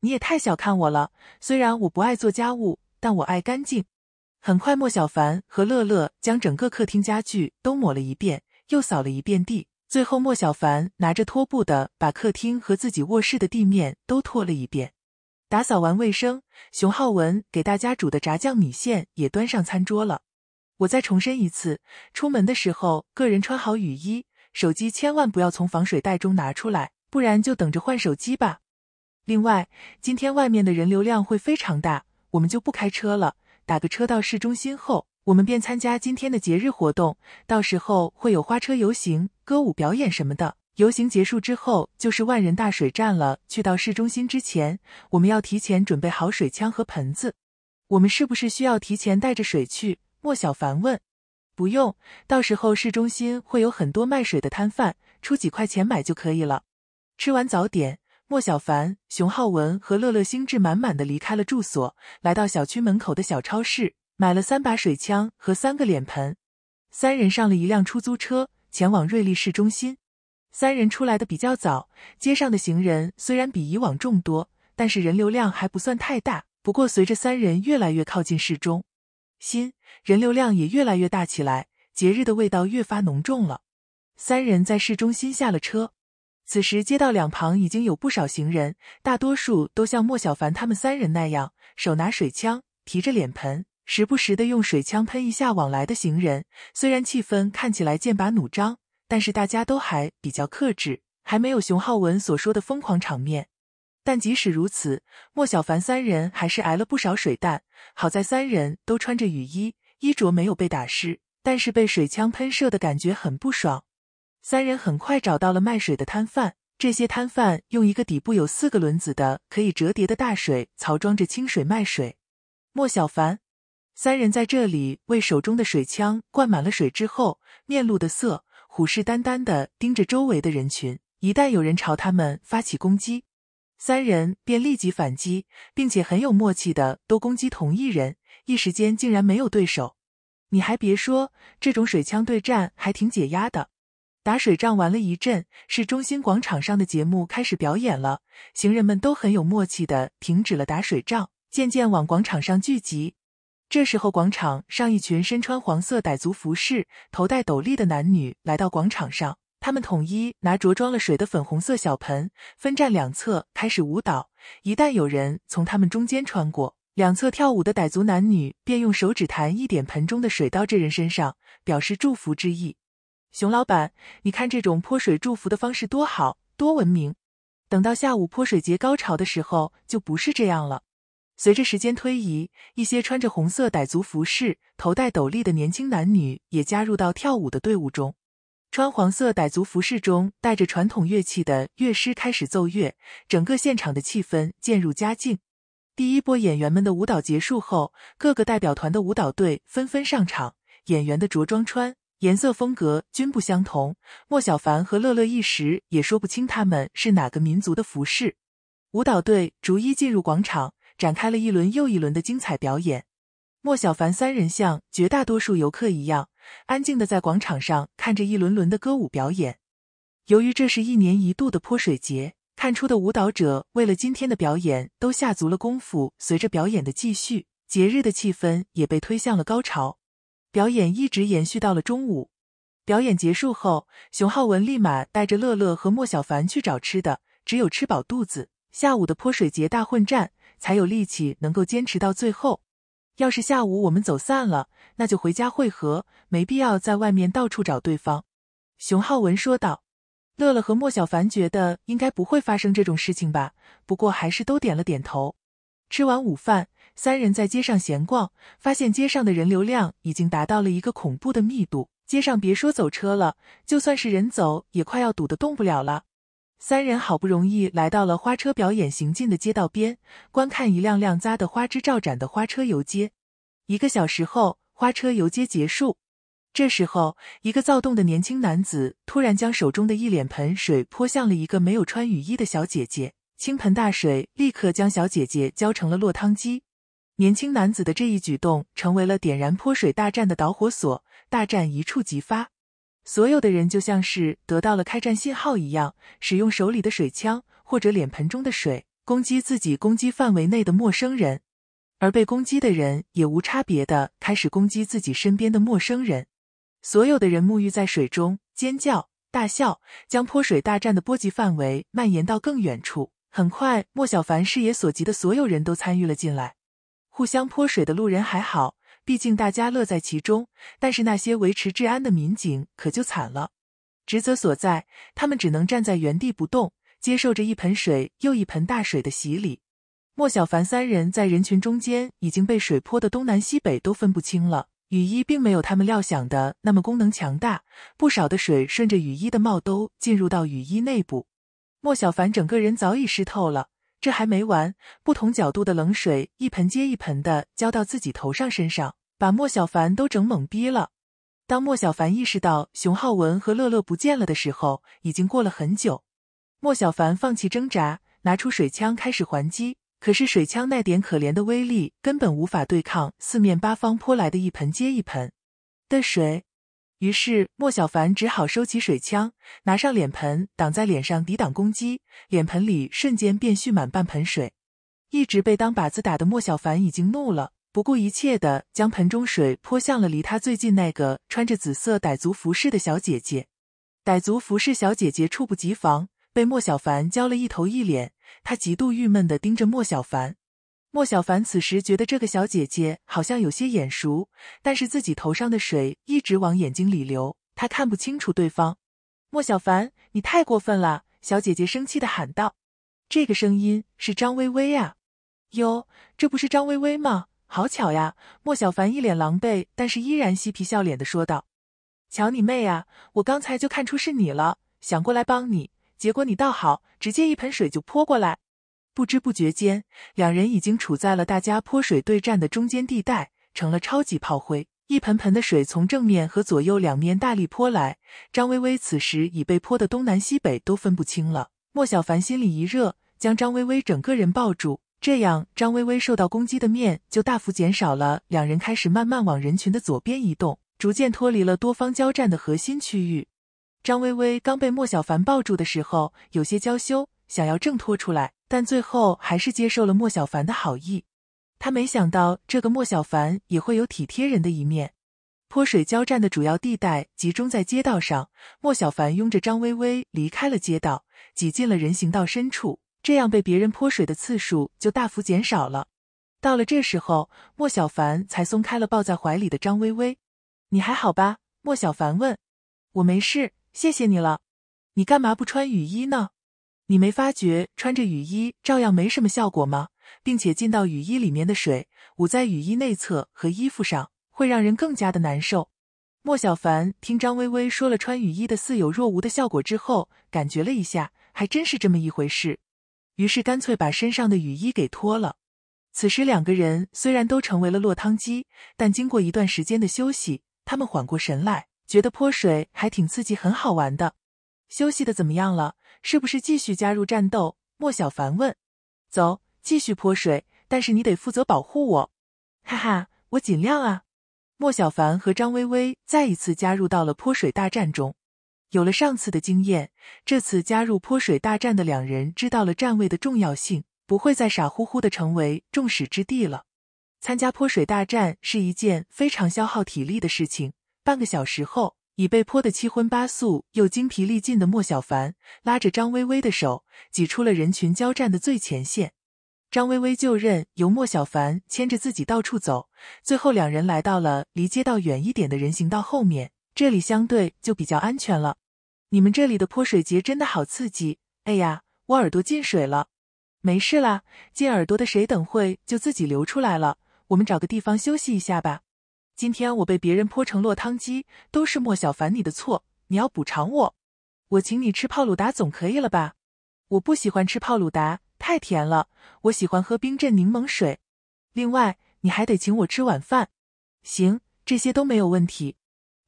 你也太小看我了，虽然我不爱做家务，但我爱干净。”很快，莫小凡和乐乐将整个客厅家具都抹了一遍，又扫了一遍地。最后，莫小凡拿着拖布的把客厅和自己卧室的地面都拖了一遍。打扫完卫生，熊浩文给大家煮的炸酱米线也端上餐桌了。我再重申一次，出门的时候个人穿好雨衣，手机千万不要从防水袋中拿出来，不然就等着换手机吧。另外，今天外面的人流量会非常大，我们就不开车了。打个车到市中心后，我们便参加今天的节日活动。到时候会有花车游行、歌舞表演什么的。游行结束之后，就是万人大水战了。去到市中心之前，我们要提前准备好水枪和盆子。我们是不是需要提前带着水去？莫小凡问。不用，到时候市中心会有很多卖水的摊贩，出几块钱买就可以了。吃完早点。莫小凡、熊浩文和乐乐兴致满满的离开了住所，来到小区门口的小超市，买了三把水枪和三个脸盆。三人上了一辆出租车，前往瑞丽市中心。三人出来的比较早，街上的行人虽然比以往众多，但是人流量还不算太大。不过，随着三人越来越靠近市中心，人流量也越来越大起来，节日的味道越发浓重了。三人在市中心下了车。此时，街道两旁已经有不少行人，大多数都像莫小凡他们三人那样，手拿水枪，提着脸盆，时不时的用水枪喷一下往来的行人。虽然气氛看起来剑拔弩张，但是大家都还比较克制，还没有熊浩文所说的疯狂场面。但即使如此，莫小凡三人还是挨了不少水弹。好在三人都穿着雨衣，衣着没有被打湿，但是被水枪喷射的感觉很不爽。三人很快找到了卖水的摊贩，这些摊贩用一个底部有四个轮子的可以折叠的大水槽装着清水卖水。莫小凡三人在这里为手中的水枪灌满了水之后，面露的色，虎视眈眈的盯着周围的人群。一旦有人朝他们发起攻击，三人便立即反击，并且很有默契的都攻击同一人，一时间竟然没有对手。你还别说，这种水枪对战还挺解压的。打水仗玩了一阵，市中心广场上的节目开始表演了。行人们都很有默契的停止了打水仗，渐渐往广场上聚集。这时候，广场上一群身穿黄色傣族服饰、头戴斗笠的男女来到广场上，他们统一拿着装了水的粉红色小盆，分站两侧开始舞蹈。一旦有人从他们中间穿过，两侧跳舞的傣族男女便用手指弹一点盆中的水到这人身上，表示祝福之意。熊老板，你看这种泼水祝福的方式多好，多文明。等到下午泼水节高潮的时候，就不是这样了。随着时间推移，一些穿着红色傣族服饰、头戴斗笠的年轻男女也加入到跳舞的队伍中。穿黄色傣族服饰、中带着传统乐器的乐师开始奏乐，整个现场的气氛渐入佳境。第一波演员们的舞蹈结束后，各个代表团的舞蹈队纷纷上场，演员的着装穿。颜色风格均不相同，莫小凡和乐乐一时也说不清他们是哪个民族的服饰。舞蹈队逐一进入广场，展开了一轮又一轮的精彩表演。莫小凡三人像绝大多数游客一样，安静的在广场上看着一轮轮的歌舞表演。由于这是一年一度的泼水节，看出的舞蹈者为了今天的表演都下足了功夫。随着表演的继续，节日的气氛也被推向了高潮。表演一直延续到了中午。表演结束后，熊浩文立马带着乐乐和莫小凡去找吃的。只有吃饱肚子，下午的泼水节大混战才有力气能够坚持到最后。要是下午我们走散了，那就回家会合，没必要在外面到处找对方。”熊浩文说道。乐乐和莫小凡觉得应该不会发生这种事情吧，不过还是都点了点头。吃完午饭，三人在街上闲逛，发现街上的人流量已经达到了一个恐怖的密度。街上别说走车了，就算是人走也快要堵得动不了了。三人好不容易来到了花车表演行进的街道边，观看一辆辆扎的花枝招展的花车游街。一个小时后，花车游街结束。这时候，一个躁动的年轻男子突然将手中的一脸盆水泼向了一个没有穿雨衣的小姐姐。倾盆大水立刻将小姐姐浇成了落汤鸡，年轻男子的这一举动成为了点燃泼水大战的导火索，大战一触即发。所有的人就像是得到了开战信号一样，使用手里的水枪或者脸盆中的水攻击自己攻击范围内的陌生人，而被攻击的人也无差别的开始攻击自己身边的陌生人。所有的人沐浴在水中，尖叫大笑，将泼水大战的波及范围蔓延到更远处。很快，莫小凡视野所及的所有人都参与了进来，互相泼水的路人还好，毕竟大家乐在其中；但是那些维持治安的民警可就惨了，职责所在，他们只能站在原地不动，接受着一盆水又一盆大水的洗礼。莫小凡三人在人群中间已经被水泼的东南西北都分不清了，雨衣并没有他们料想的那么功能强大，不少的水顺着雨衣的帽兜进入到雨衣内部。莫小凡整个人早已湿透了，这还没完，不同角度的冷水一盆接一盆的浇到自己头上身上，把莫小凡都整懵逼了。当莫小凡意识到熊浩文和乐乐不见了的时候，已经过了很久。莫小凡放弃挣扎，拿出水枪开始还击，可是水枪那点可怜的威力，根本无法对抗四面八方泼来的一盆接一盆的水。于是莫小凡只好收起水枪，拿上脸盆挡在脸上抵挡攻击，脸盆里瞬间便蓄满半盆水。一直被当靶子打的莫小凡已经怒了，不顾一切的将盆中水泼向了离他最近那个穿着紫色傣族服饰的小姐姐。傣族服饰小姐姐猝不及防，被莫小凡浇了一头一脸，她极度郁闷的盯着莫小凡。莫小凡此时觉得这个小姐姐好像有些眼熟，但是自己头上的水一直往眼睛里流，他看不清楚对方。莫小凡，你太过分了！小姐姐生气的喊道。这个声音是张薇薇啊！哟，这不是张薇薇吗？好巧呀！莫小凡一脸狼狈，但是依然嬉皮笑脸的说道：“瞧你妹啊！我刚才就看出是你了，想过来帮你，结果你倒好，直接一盆水就泼过来。”不知不觉间，两人已经处在了大家泼水对战的中间地带，成了超级炮灰。一盆盆的水从正面和左右两面大力泼来，张薇薇此时已被泼得东南西北都分不清了。莫小凡心里一热，将张薇薇整个人抱住，这样张薇薇受到攻击的面就大幅减少了。两人开始慢慢往人群的左边移动，逐渐脱离了多方交战的核心区域。张薇薇刚被莫小凡抱住的时候，有些娇羞。想要挣脱出来，但最后还是接受了莫小凡的好意。他没想到这个莫小凡也会有体贴人的一面。泼水交战的主要地带集中在街道上，莫小凡拥着张薇薇离开了街道，挤进了人行道深处，这样被别人泼水的次数就大幅减少了。到了这时候，莫小凡才松开了抱在怀里的张薇薇。“你还好吧？”莫小凡问。“我没事，谢谢你了。你干嘛不穿雨衣呢？”你没发觉穿着雨衣照样没什么效果吗？并且进到雨衣里面的水，捂在雨衣内侧和衣服上，会让人更加的难受。莫小凡听张薇薇说了穿雨衣的似有若无的效果之后，感觉了一下，还真是这么一回事。于是干脆把身上的雨衣给脱了。此时两个人虽然都成为了落汤鸡，但经过一段时间的休息，他们缓过神来，觉得泼水还挺刺激，很好玩的。休息的怎么样了？是不是继续加入战斗？莫小凡问。走，继续泼水，但是你得负责保护我。哈哈，我尽量啊。莫小凡和张薇薇再一次加入到了泼水大战中。有了上次的经验，这次加入泼水大战的两人知道了站位的重要性，不会再傻乎乎的成为众矢之的了。参加泼水大战是一件非常消耗体力的事情。半个小时后。已被泼得七荤八素又精疲力尽的莫小凡，拉着张薇薇的手，挤出了人群交战的最前线。张薇薇就任由莫小凡牵着自己到处走，最后两人来到了离街道远一点的人行道后面，这里相对就比较安全了。你们这里的泼水节真的好刺激！哎呀，我耳朵进水了，没事啦，进耳朵的水等会就自己流出来了。我们找个地方休息一下吧。今天我被别人泼成落汤鸡，都是莫小凡你的错，你要补偿我，我请你吃泡鲁达总可以了吧？我不喜欢吃泡鲁达，太甜了，我喜欢喝冰镇柠檬水。另外，你还得请我吃晚饭。行，这些都没有问题。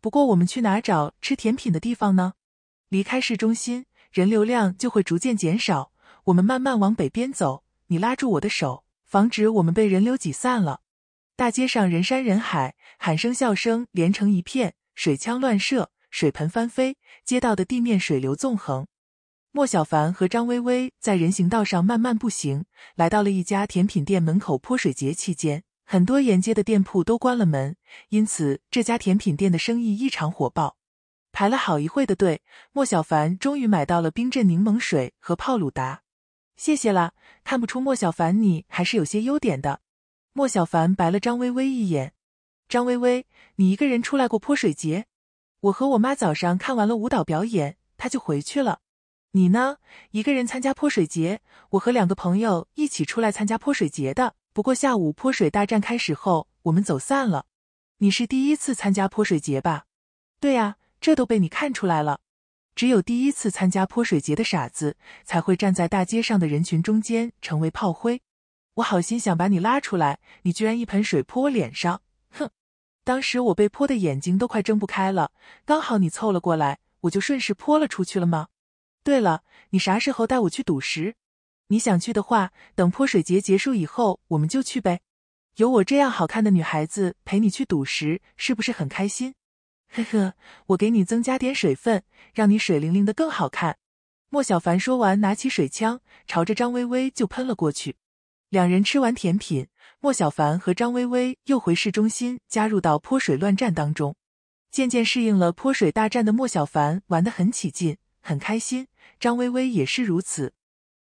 不过，我们去哪找吃甜品的地方呢？离开市中心，人流量就会逐渐减少。我们慢慢往北边走，你拉住我的手，防止我们被人流挤散了。大街上人山人海。喊声、笑声连成一片，水枪乱射，水盆翻飞，街道的地面水流纵横。莫小凡和张薇薇在人行道上慢慢步行，来到了一家甜品店门口。泼水节期间，很多沿街的店铺都关了门，因此这家甜品店的生意异常火爆。排了好一会的队，莫小凡终于买到了冰镇柠檬水和泡鲁达。谢谢啦！看不出莫小凡，你还是有些优点的。莫小凡白了张薇薇一眼。张薇薇，你一个人出来过泼水节？我和我妈早上看完了舞蹈表演，她就回去了。你呢？一个人参加泼水节？我和两个朋友一起出来参加泼水节的。不过下午泼水大战开始后，我们走散了。你是第一次参加泼水节吧？对呀，这都被你看出来了。只有第一次参加泼水节的傻子才会站在大街上的人群中间成为炮灰。我好心想把你拉出来，你居然一盆水泼我脸上！当时我被泼的眼睛都快睁不开了，刚好你凑了过来，我就顺势泼了出去了吗？对了，你啥时候带我去赌石？你想去的话，等泼水节结束以后我们就去呗。有我这样好看的女孩子陪你去赌石，是不是很开心？呵呵，我给你增加点水分，让你水灵灵的更好看。莫小凡说完，拿起水枪，朝着张薇薇就喷了过去。两人吃完甜品。莫小凡和张薇薇又回市中心，加入到泼水乱战当中。渐渐适应了泼水大战的莫小凡玩得很起劲，很开心。张薇薇也是如此。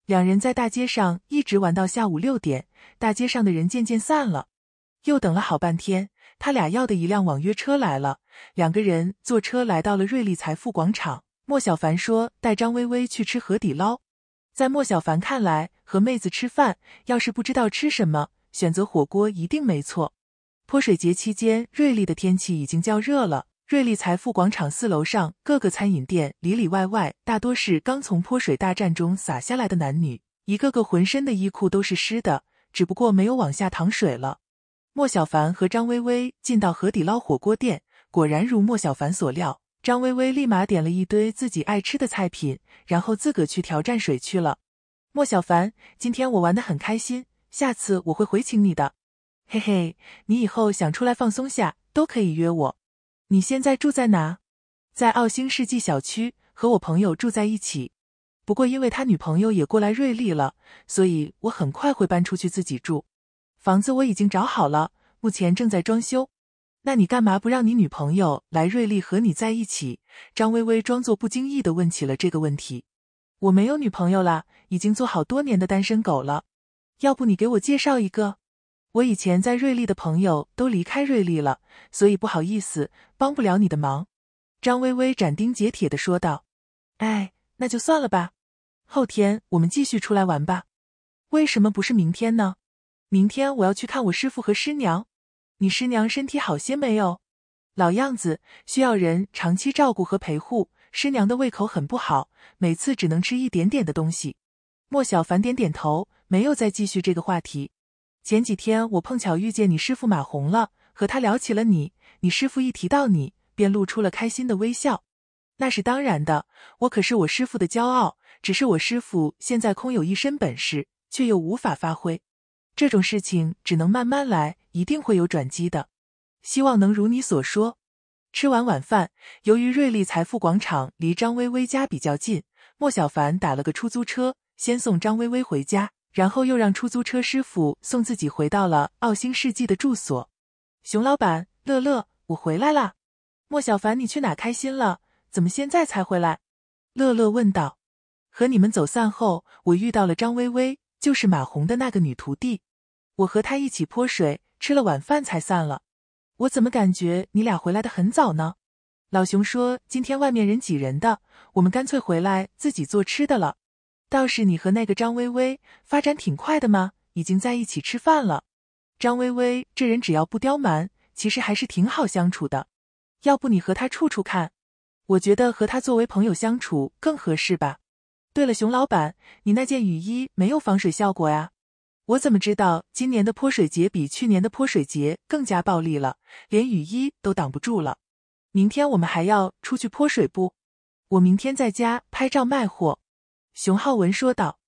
两人在大街上一直玩到下午六点，大街上的人渐渐散了。又等了好半天，他俩要的一辆网约车来了。两个人坐车来到了瑞丽财富广场。莫小凡说带张薇薇去吃海底捞。在莫小凡看来，和妹子吃饭，要是不知道吃什么。选择火锅一定没错。泼水节期间，瑞丽的天气已经较热了。瑞丽财富广场四楼上各个餐饮店里里外外，大多是刚从泼水大战中洒下来的男女，一个个浑身的衣裤都是湿的，只不过没有往下淌水了。莫小凡和张薇薇进到河底捞火锅店，果然如莫小凡所料，张薇薇立马点了一堆自己爱吃的菜品，然后自个去挑战水去了。莫小凡，今天我玩得很开心。下次我会回请你的，嘿嘿。你以后想出来放松下，都可以约我。你现在住在哪？在奥星世纪小区，和我朋友住在一起。不过因为他女朋友也过来瑞丽了，所以我很快会搬出去自己住。房子我已经找好了，目前正在装修。那你干嘛不让你女朋友来瑞丽和你在一起？张微微装作不经意的问起了这个问题。我没有女朋友啦，已经做好多年的单身狗了。要不你给我介绍一个，我以前在瑞丽的朋友都离开瑞丽了，所以不好意思帮不了你的忙。张微微斩钉截铁的说道。哎，那就算了吧，后天我们继续出来玩吧。为什么不是明天呢？明天我要去看我师傅和师娘。你师娘身体好些没有？老样子，需要人长期照顾和陪护。师娘的胃口很不好，每次只能吃一点点的东西。莫小凡点点头，没有再继续这个话题。前几天我碰巧遇见你师傅马红了，和他聊起了你。你师傅一提到你，便露出了开心的微笑。那是当然的，我可是我师傅的骄傲。只是我师傅现在空有一身本事，却又无法发挥。这种事情只能慢慢来，一定会有转机的。希望能如你所说。吃完晚饭，由于瑞丽财富广场离张薇薇家比较近，莫小凡打了个出租车。先送张薇薇回家，然后又让出租车师傅送自己回到了奥星世纪的住所。熊老板，乐乐，我回来啦！莫小凡，你去哪开心了？怎么现在才回来？乐乐问道。和你们走散后，我遇到了张薇薇，就是马红的那个女徒弟。我和她一起泼水，吃了晚饭才散了。我怎么感觉你俩回来的很早呢？老熊说，今天外面人挤人的，我们干脆回来自己做吃的了。倒是你和那个张薇薇发展挺快的吗？已经在一起吃饭了。张薇薇这人只要不刁蛮，其实还是挺好相处的。要不你和他处处看，我觉得和他作为朋友相处更合适吧。对了，熊老板，你那件雨衣没有防水效果呀？我怎么知道今年的泼水节比去年的泼水节更加暴力了，连雨衣都挡不住了？明天我们还要出去泼水不？我明天在家拍照卖货。熊浩文说道：“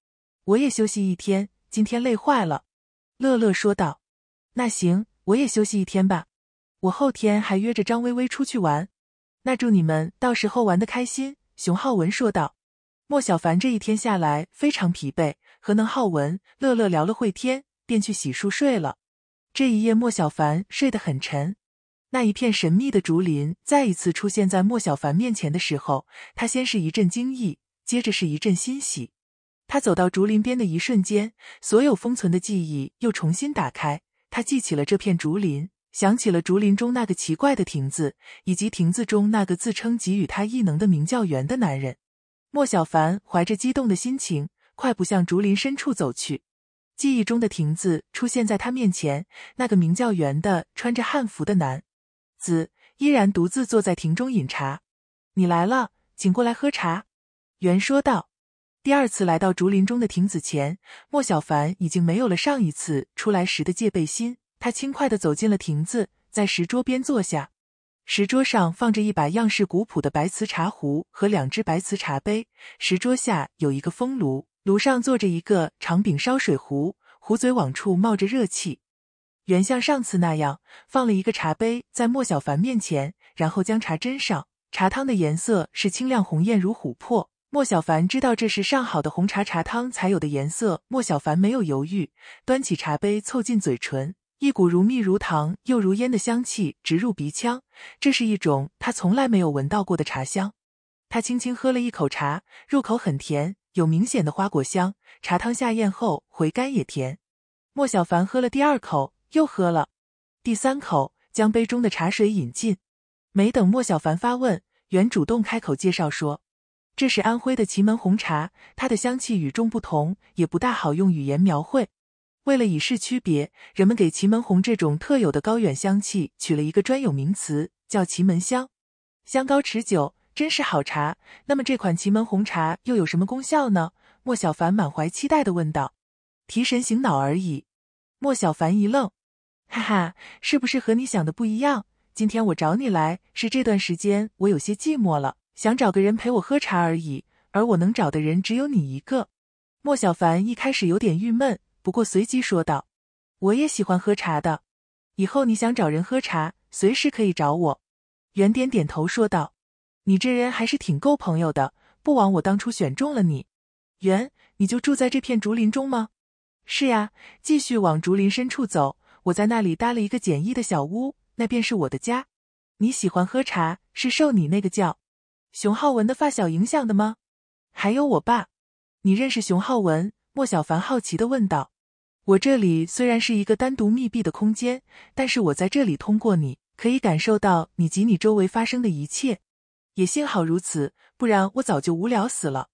我也休息一天，今天累坏了。”乐乐说道：“那行，我也休息一天吧。我后天还约着张薇薇出去玩。”那祝你们到时候玩的开心。”熊浩文说道。莫小凡这一天下来非常疲惫，和能浩文、乐乐聊了会天，便去洗漱睡了。这一夜，莫小凡睡得很沉。那一片神秘的竹林再一次出现在莫小凡面前的时候，他先是一阵惊异。接着是一阵欣喜，他走到竹林边的一瞬间，所有封存的记忆又重新打开。他记起了这片竹林，想起了竹林中那个奇怪的亭子，以及亭子中那个自称给予他异能的名叫袁的男人。莫小凡怀着激动的心情，快步向竹林深处走去。记忆中的亭子出现在他面前，那个名叫袁的穿着汉服的男子依然独自坐在亭中饮茶。你来了，请过来喝茶。原说道：“第二次来到竹林中的亭子前，莫小凡已经没有了上一次出来时的戒备心。他轻快地走进了亭子，在石桌边坐下。石桌上放着一把样式古朴的白瓷茶壶和两只白瓷茶杯。石桌下有一个风炉，炉上坐着一个长柄烧水壶，壶嘴往处冒着热气。原像上次那样，放了一个茶杯在莫小凡面前，然后将茶斟上。茶汤的颜色是清亮红艳，如琥珀。”莫小凡知道这是上好的红茶茶汤才有的颜色。莫小凡没有犹豫，端起茶杯凑近嘴唇，一股如蜜如糖又如烟的香气直入鼻腔。这是一种他从来没有闻到过的茶香。他轻轻喝了一口茶，入口很甜，有明显的花果香。茶汤下咽后回甘也甜。莫小凡喝了第二口，又喝了第三口，将杯中的茶水饮尽。没等莫小凡发问，原主动开口介绍说。这是安徽的祁门红茶，它的香气与众不同，也不大好用语言描绘。为了以示区别，人们给祁门红这种特有的高远香气取了一个专有名词，叫祁门香。香高持久，真是好茶。那么这款祁门红茶又有什么功效呢？莫小凡满怀期待的问道。提神醒脑而已。莫小凡一愣，哈哈，是不是和你想的不一样？今天我找你来，是这段时间我有些寂寞了。想找个人陪我喝茶而已，而我能找的人只有你一个。莫小凡一开始有点郁闷，不过随即说道：“我也喜欢喝茶的，以后你想找人喝茶，随时可以找我。”元点点头说道：“你这人还是挺够朋友的，不枉我当初选中了你。”元，你就住在这片竹林中吗？是呀，继续往竹林深处走，我在那里搭了一个简易的小屋，那便是我的家。你喜欢喝茶，是受你那个叫……熊浩文的发小影响的吗？还有我爸，你认识熊浩文？莫小凡好奇的问道。我这里虽然是一个单独密闭的空间，但是我在这里通过你，可以感受到你及你周围发生的一切。也幸好如此，不然我早就无聊死了。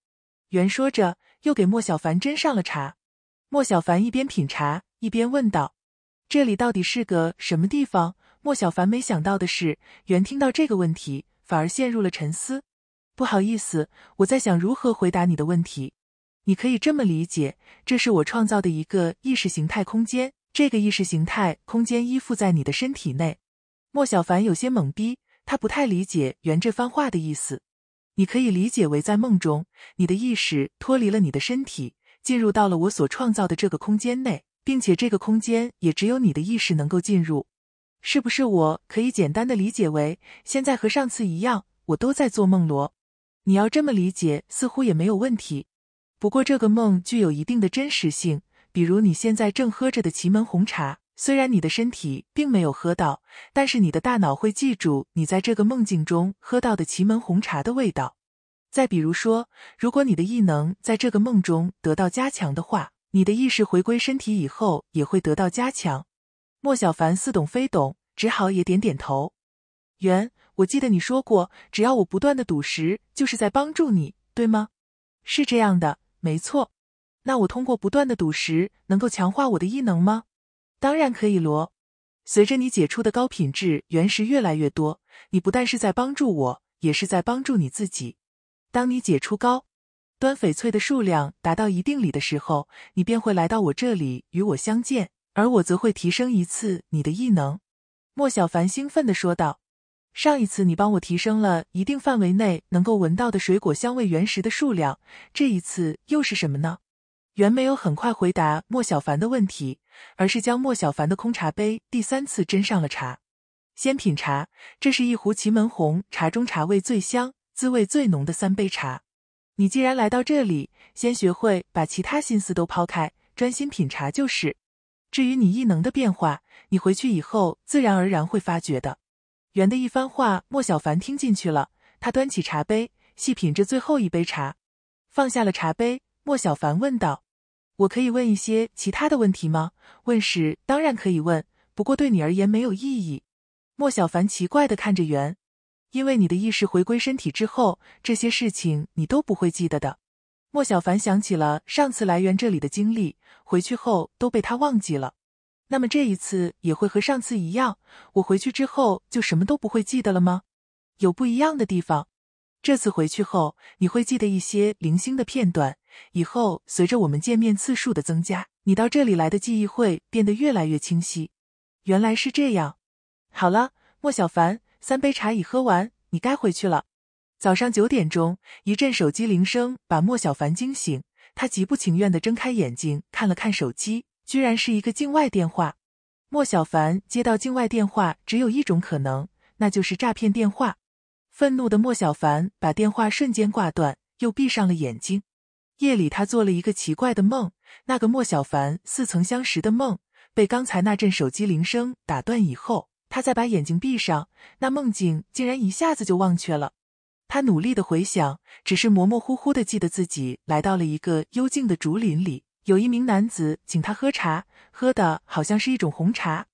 袁说着，又给莫小凡斟上了茶。莫小凡一边品茶，一边问道：“这里到底是个什么地方？”莫小凡没想到的是，袁听到这个问题，反而陷入了沉思。不好意思，我在想如何回答你的问题。你可以这么理解，这是我创造的一个意识形态空间，这个意识形态空间依附在你的身体内。莫小凡有些懵逼，他不太理解圆这番话的意思。你可以理解为，在梦中，你的意识脱离了你的身体，进入到了我所创造的这个空间内，并且这个空间也只有你的意识能够进入。是不是？我可以简单的理解为，现在和上次一样，我都在做梦罗。你要这么理解，似乎也没有问题。不过这个梦具有一定的真实性，比如你现在正喝着的祁门红茶，虽然你的身体并没有喝到，但是你的大脑会记住你在这个梦境中喝到的祁门红茶的味道。再比如说，如果你的异能在这个梦中得到加强的话，你的意识回归身体以后也会得到加强。莫小凡似懂非懂，只好也点点头。袁。我记得你说过，只要我不断的赌石，就是在帮助你，对吗？是这样的，没错。那我通过不断的赌石，能够强化我的异能吗？当然可以，罗。随着你解出的高品质原石越来越多，你不但是在帮助我，也是在帮助你自己。当你解出高端翡翠的数量达到一定里的时候，你便会来到我这里与我相见，而我则会提升一次你的异能。莫小凡兴奋的说道。上一次你帮我提升了一定范围内能够闻到的水果香味原石的数量，这一次又是什么呢？袁没有很快回答莫小凡的问题，而是将莫小凡的空茶杯第三次斟上了茶。先品茶，这是一壶祁门红茶中茶味最香、滋味最浓的三杯茶。你既然来到这里，先学会把其他心思都抛开，专心品茶就是。至于你异能的变化，你回去以后自然而然会发觉的。袁的一番话，莫小凡听进去了。他端起茶杯，细品这最后一杯茶，放下了茶杯。莫小凡问道：“我可以问一些其他的问题吗？”“问是当然可以问，不过对你而言没有意义。”莫小凡奇怪的看着袁，因为你的意识回归身体之后，这些事情你都不会记得的。莫小凡想起了上次来袁这里的经历，回去后都被他忘记了。那么这一次也会和上次一样，我回去之后就什么都不会记得了吗？有不一样的地方，这次回去后你会记得一些零星的片段，以后随着我们见面次数的增加，你到这里来的记忆会变得越来越清晰。原来是这样。好了，莫小凡，三杯茶已喝完，你该回去了。早上九点钟，一阵手机铃声把莫小凡惊醒，他极不情愿地睁开眼睛，看了看手机。居然是一个境外电话，莫小凡接到境外电话，只有一种可能，那就是诈骗电话。愤怒的莫小凡把电话瞬间挂断，又闭上了眼睛。夜里，他做了一个奇怪的梦，那个莫小凡似曾相识的梦，被刚才那阵手机铃声打断以后，他再把眼睛闭上，那梦境竟然一下子就忘却了。他努力的回想，只是模模糊糊的记得自己来到了一个幽静的竹林里。有一名男子请他喝茶，喝的好像是一种红茶。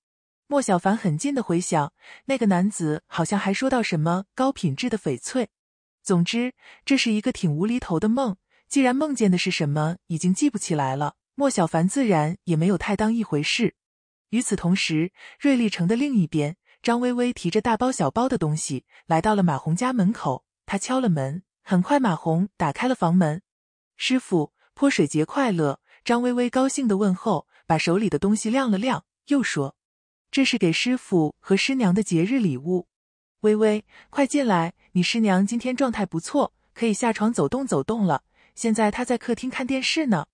莫小凡很近的回想，那个男子好像还说到什么高品质的翡翠。总之，这是一个挺无厘头的梦。既然梦见的是什么，已经记不起来了。莫小凡自然也没有太当一回事。与此同时，瑞丽城的另一边，张薇薇提着大包小包的东西来到了马红家门口。她敲了门，很快马红打开了房门。师傅，泼水节快乐！张微微高兴的问候，把手里的东西亮了亮，又说：“这是给师傅和师娘的节日礼物。”微微，快进来！你师娘今天状态不错，可以下床走动走动了。现在她在客厅看电视呢。”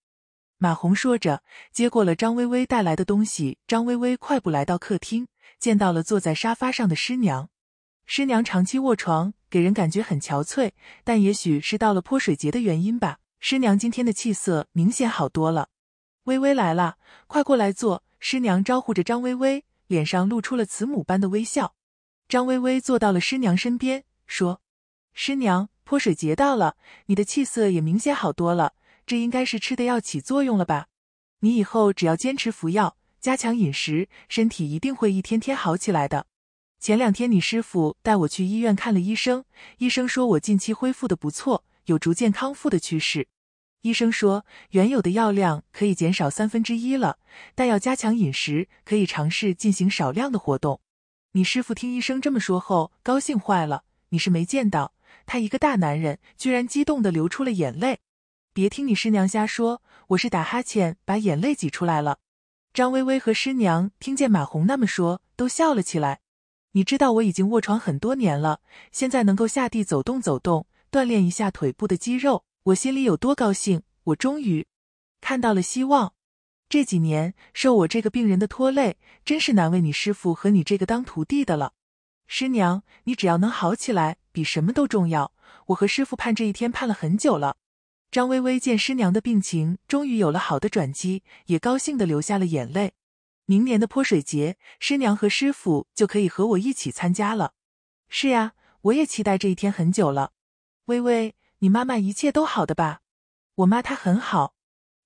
马红说着，接过了张微微带来的东西。张微微快步来到客厅，见到了坐在沙发上的师娘。师娘长期卧床，给人感觉很憔悴，但也许是到了泼水节的原因吧。师娘今天的气色明显好多了，微微来了，快过来坐。师娘招呼着张微微，脸上露出了慈母般的微笑。张微微坐到了师娘身边，说：“师娘，泼水节到了，你的气色也明显好多了，这应该是吃的药起作用了吧？你以后只要坚持服药，加强饮食，身体一定会一天天好起来的。前两天你师傅带我去医院看了医生，医生说我近期恢复的不错，有逐渐康复的趋势。”医生说，原有的药量可以减少三分之一了，但要加强饮食，可以尝试进行少量的活动。你师傅听医生这么说后，高兴坏了。你是没见到，他一个大男人居然激动的流出了眼泪。别听你师娘瞎说，我是打哈欠把眼泪挤出来了。张薇薇和师娘听见马红那么说，都笑了起来。你知道我已经卧床很多年了，现在能够下地走动走动，锻炼一下腿部的肌肉。我心里有多高兴！我终于看到了希望。这几年受我这个病人的拖累，真是难为你师傅和你这个当徒弟的了。师娘，你只要能好起来，比什么都重要。我和师傅盼这一天盼了很久了。张微微见师娘的病情终于有了好的转机，也高兴的流下了眼泪。明年的泼水节，师娘和师傅就可以和我一起参加了。是呀，我也期待这一天很久了，微微。你妈妈一切都好的吧？我妈她很好。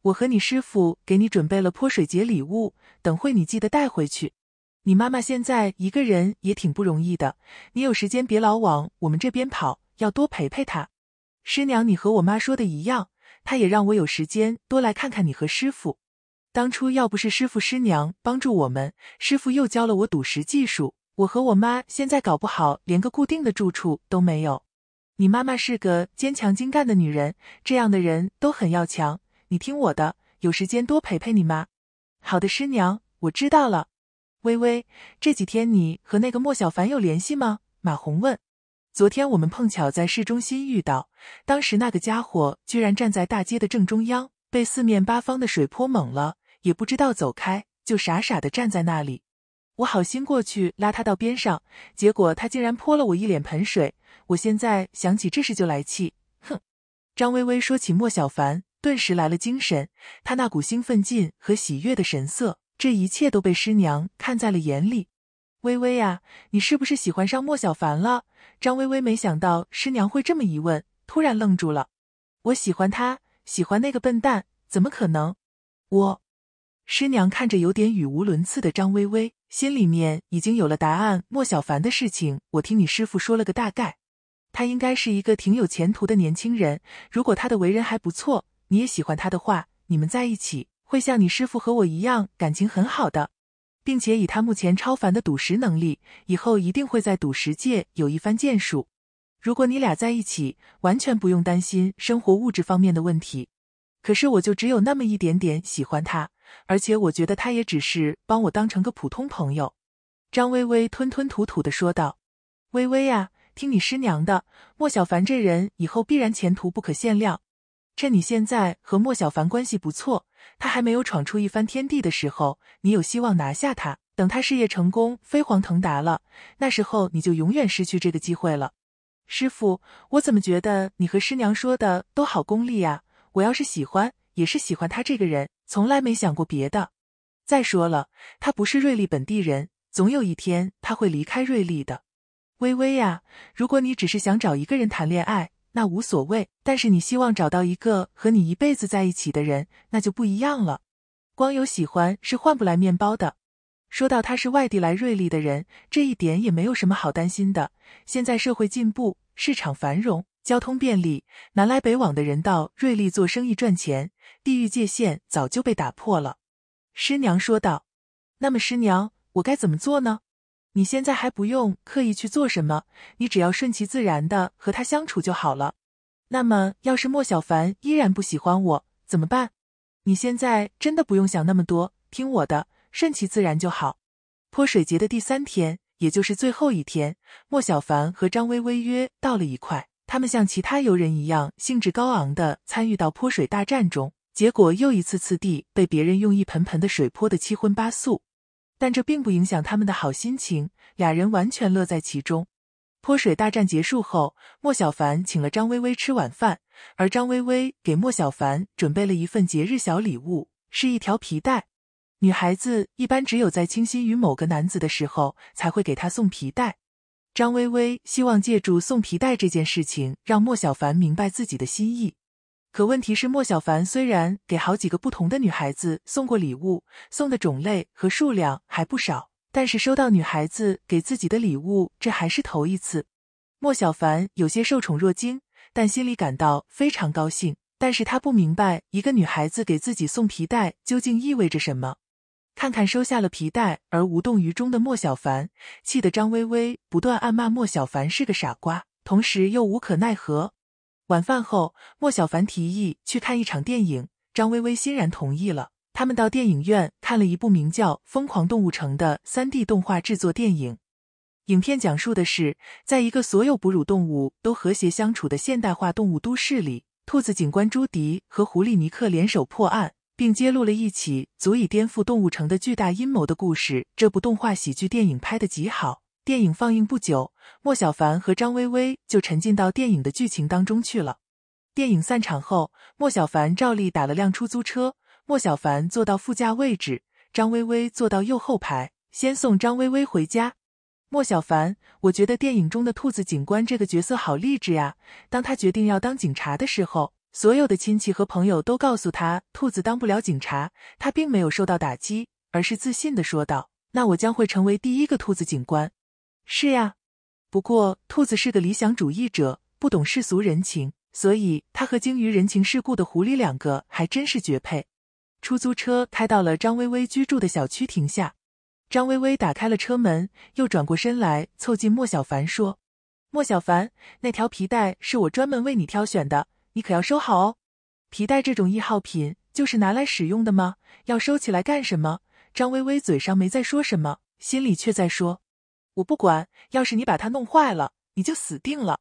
我和你师傅给你准备了泼水节礼物，等会你记得带回去。你妈妈现在一个人也挺不容易的，你有时间别老往我们这边跑，要多陪陪她。师娘，你和我妈说的一样，她也让我有时间多来看看你和师傅。当初要不是师傅师娘帮助我们，师傅又教了我赌石技术，我和我妈现在搞不好连个固定的住处都没有。你妈妈是个坚强精干的女人，这样的人都很要强。你听我的，有时间多陪陪你妈。好的，师娘，我知道了。微微，这几天你和那个莫小凡有联系吗？马红问。昨天我们碰巧在市中心遇到，当时那个家伙居然站在大街的正中央，被四面八方的水泼猛了，也不知道走开，就傻傻的站在那里。我好心过去拉他到边上，结果他竟然泼了我一脸盆水。我现在想起这事就来气，哼！张微微说起莫小凡，顿时来了精神。他那股兴奋劲和喜悦的神色，这一切都被师娘看在了眼里。微微啊，你是不是喜欢上莫小凡了？张微微没想到师娘会这么一问，突然愣住了。我喜欢他，喜欢那个笨蛋，怎么可能？我……师娘看着有点语无伦次的张微微。心里面已经有了答案。莫小凡的事情，我听你师傅说了个大概，他应该是一个挺有前途的年轻人。如果他的为人还不错，你也喜欢他的话，你们在一起会像你师傅和我一样，感情很好的，并且以他目前超凡的赌石能力，以后一定会在赌石界有一番建树。如果你俩在一起，完全不用担心生活物质方面的问题。可是我就只有那么一点点喜欢他，而且我觉得他也只是帮我当成个普通朋友。”张微微吞吞吐吐的说道。“微微呀，听你师娘的，莫小凡这人以后必然前途不可限量。趁你现在和莫小凡关系不错，他还没有闯出一番天地的时候，你有希望拿下他。等他事业成功、飞黄腾达了，那时候你就永远失去这个机会了。”师傅，我怎么觉得你和师娘说的都好功利呀？我要是喜欢，也是喜欢他这个人，从来没想过别的。再说了，他不是瑞丽本地人，总有一天他会离开瑞丽的。微微呀，如果你只是想找一个人谈恋爱，那无所谓；但是你希望找到一个和你一辈子在一起的人，那就不一样了。光有喜欢是换不来面包的。说到他是外地来瑞丽的人，这一点也没有什么好担心的。现在社会进步，市场繁荣。交通便利，南来北往的人到瑞丽做生意赚钱，地域界限早就被打破了。师娘说道：“那么，师娘，我该怎么做呢？你现在还不用刻意去做什么，你只要顺其自然的和他相处就好了。那么，要是莫小凡依然不喜欢我怎么办？你现在真的不用想那么多，听我的，顺其自然就好。泼水节的第三天，也就是最后一天，莫小凡和张薇薇约到了一块。”他们像其他游人一样，兴致高昂的参与到泼水大战中，结果又一次次地被别人用一盆盆的水泼得七荤八素。但这并不影响他们的好心情，俩人完全乐在其中。泼水大战结束后，莫小凡请了张薇薇吃晚饭，而张薇薇给莫小凡准备了一份节日小礼物，是一条皮带。女孩子一般只有在倾心于某个男子的时候，才会给他送皮带。张薇薇希望借助送皮带这件事情，让莫小凡明白自己的心意。可问题是，莫小凡虽然给好几个不同的女孩子送过礼物，送的种类和数量还不少，但是收到女孩子给自己的礼物，这还是头一次。莫小凡有些受宠若惊，但心里感到非常高兴。但是他不明白，一个女孩子给自己送皮带究竟意味着什么。看看收下了皮带而无动于衷的莫小凡，气得张微微不断暗骂莫小凡是个傻瓜，同时又无可奈何。晚饭后，莫小凡提议去看一场电影，张微微欣然同意了。他们到电影院看了一部名叫《疯狂动物城》的三 D 动画制作电影。影片讲述的是，在一个所有哺乳动物都和谐相处的现代化动物都市里，兔子警官朱迪和狐狸尼克联手破案。并揭露了一起足以颠覆《动物城》的巨大阴谋的故事。这部动画喜剧电影拍的极好。电影放映不久，莫小凡和张薇薇就沉浸到电影的剧情当中去了。电影散场后，莫小凡照例打了辆出租车。莫小凡坐到副驾位置，张薇薇坐到右后排，先送张薇薇回家。莫小凡，我觉得电影中的兔子警官这个角色好励志呀！当他决定要当警察的时候。所有的亲戚和朋友都告诉他，兔子当不了警察。他并没有受到打击，而是自信地说道：“那我将会成为第一个兔子警官。”是呀，不过兔子是个理想主义者，不懂世俗人情，所以他和精于人情世故的狐狸两个还真是绝配。出租车开到了张薇薇居住的小区停下，张薇薇打开了车门，又转过身来凑近莫小凡说：“莫小凡，那条皮带是我专门为你挑选的。”你可要收好哦，皮带这种易耗品就是拿来使用的吗？要收起来干什么？张微微嘴上没再说什么，心里却在说：“我不管，要是你把它弄坏了，你就死定了。”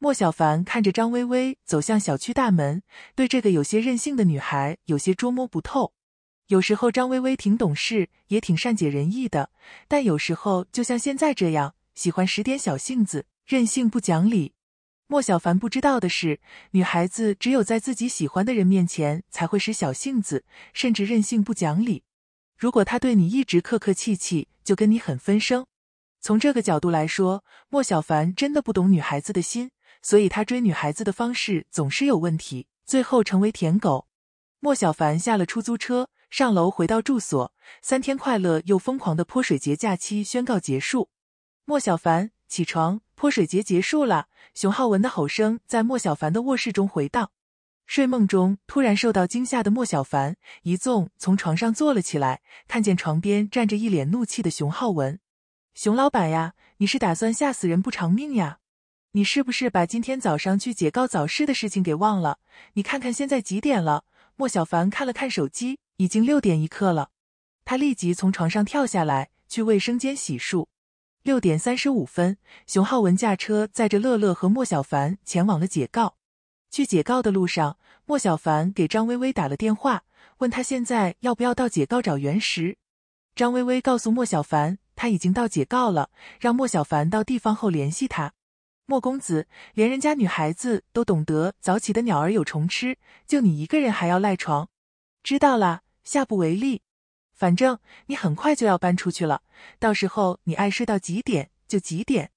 莫小凡看着张微微走向小区大门，对这个有些任性的女孩有些捉摸不透。有时候张微微挺懂事，也挺善解人意的，但有时候就像现在这样，喜欢使点小性子，任性不讲理。莫小凡不知道的是，女孩子只有在自己喜欢的人面前才会使小性子，甚至任性不讲理。如果他对你一直客客气气，就跟你很分生。从这个角度来说，莫小凡真的不懂女孩子的心，所以他追女孩子的方式总是有问题，最后成为舔狗。莫小凡下了出租车，上楼回到住所，三天快乐又疯狂的泼水节假期宣告结束。莫小凡。起床，泼水节结束了。熊浩文的吼声在莫小凡的卧室中回荡。睡梦中突然受到惊吓的莫小凡一纵从床上坐了起来，看见床边站着一脸怒气的熊浩文。“熊老板呀，你是打算吓死人不偿命呀？你是不是把今天早上去解告早市的事情给忘了？你看看现在几点了？”莫小凡看了看手机，已经六点一刻了。他立即从床上跳下来，去卫生间洗漱。六点三十五分，熊浩文驾车载着乐乐和莫小凡前往了解告。去解告的路上，莫小凡给张薇薇打了电话，问他现在要不要到解告找原石。张薇薇告诉莫小凡，他已经到解告了，让莫小凡到地方后联系他。莫公子，连人家女孩子都懂得早起的鸟儿有虫吃，就你一个人还要赖床。知道啦，下不为例。反正你很快就要搬出去了，到时候你爱睡到几点就几点。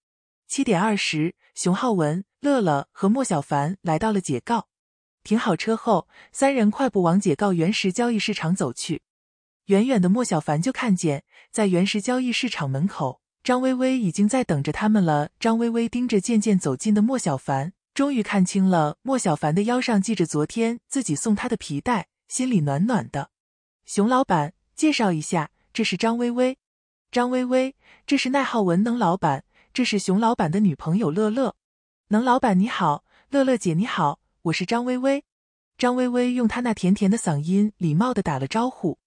七点二十，熊浩文、乐乐和莫小凡来到了解告，停好车后，三人快步往解告原石交易市场走去。远远的，莫小凡就看见在原石交易市场门口，张薇薇已经在等着他们了。张薇薇盯着渐渐走近的莫小凡，终于看清了莫小凡的腰上系着昨天自己送他的皮带，心里暖暖的。熊老板。介绍一下，这是张薇薇，张薇薇，这是奈浩文能老板，这是熊老板的女朋友乐乐，能老板你好，乐乐姐你好，我是张薇薇。张薇薇用她那甜甜的嗓音礼貌的打了招呼。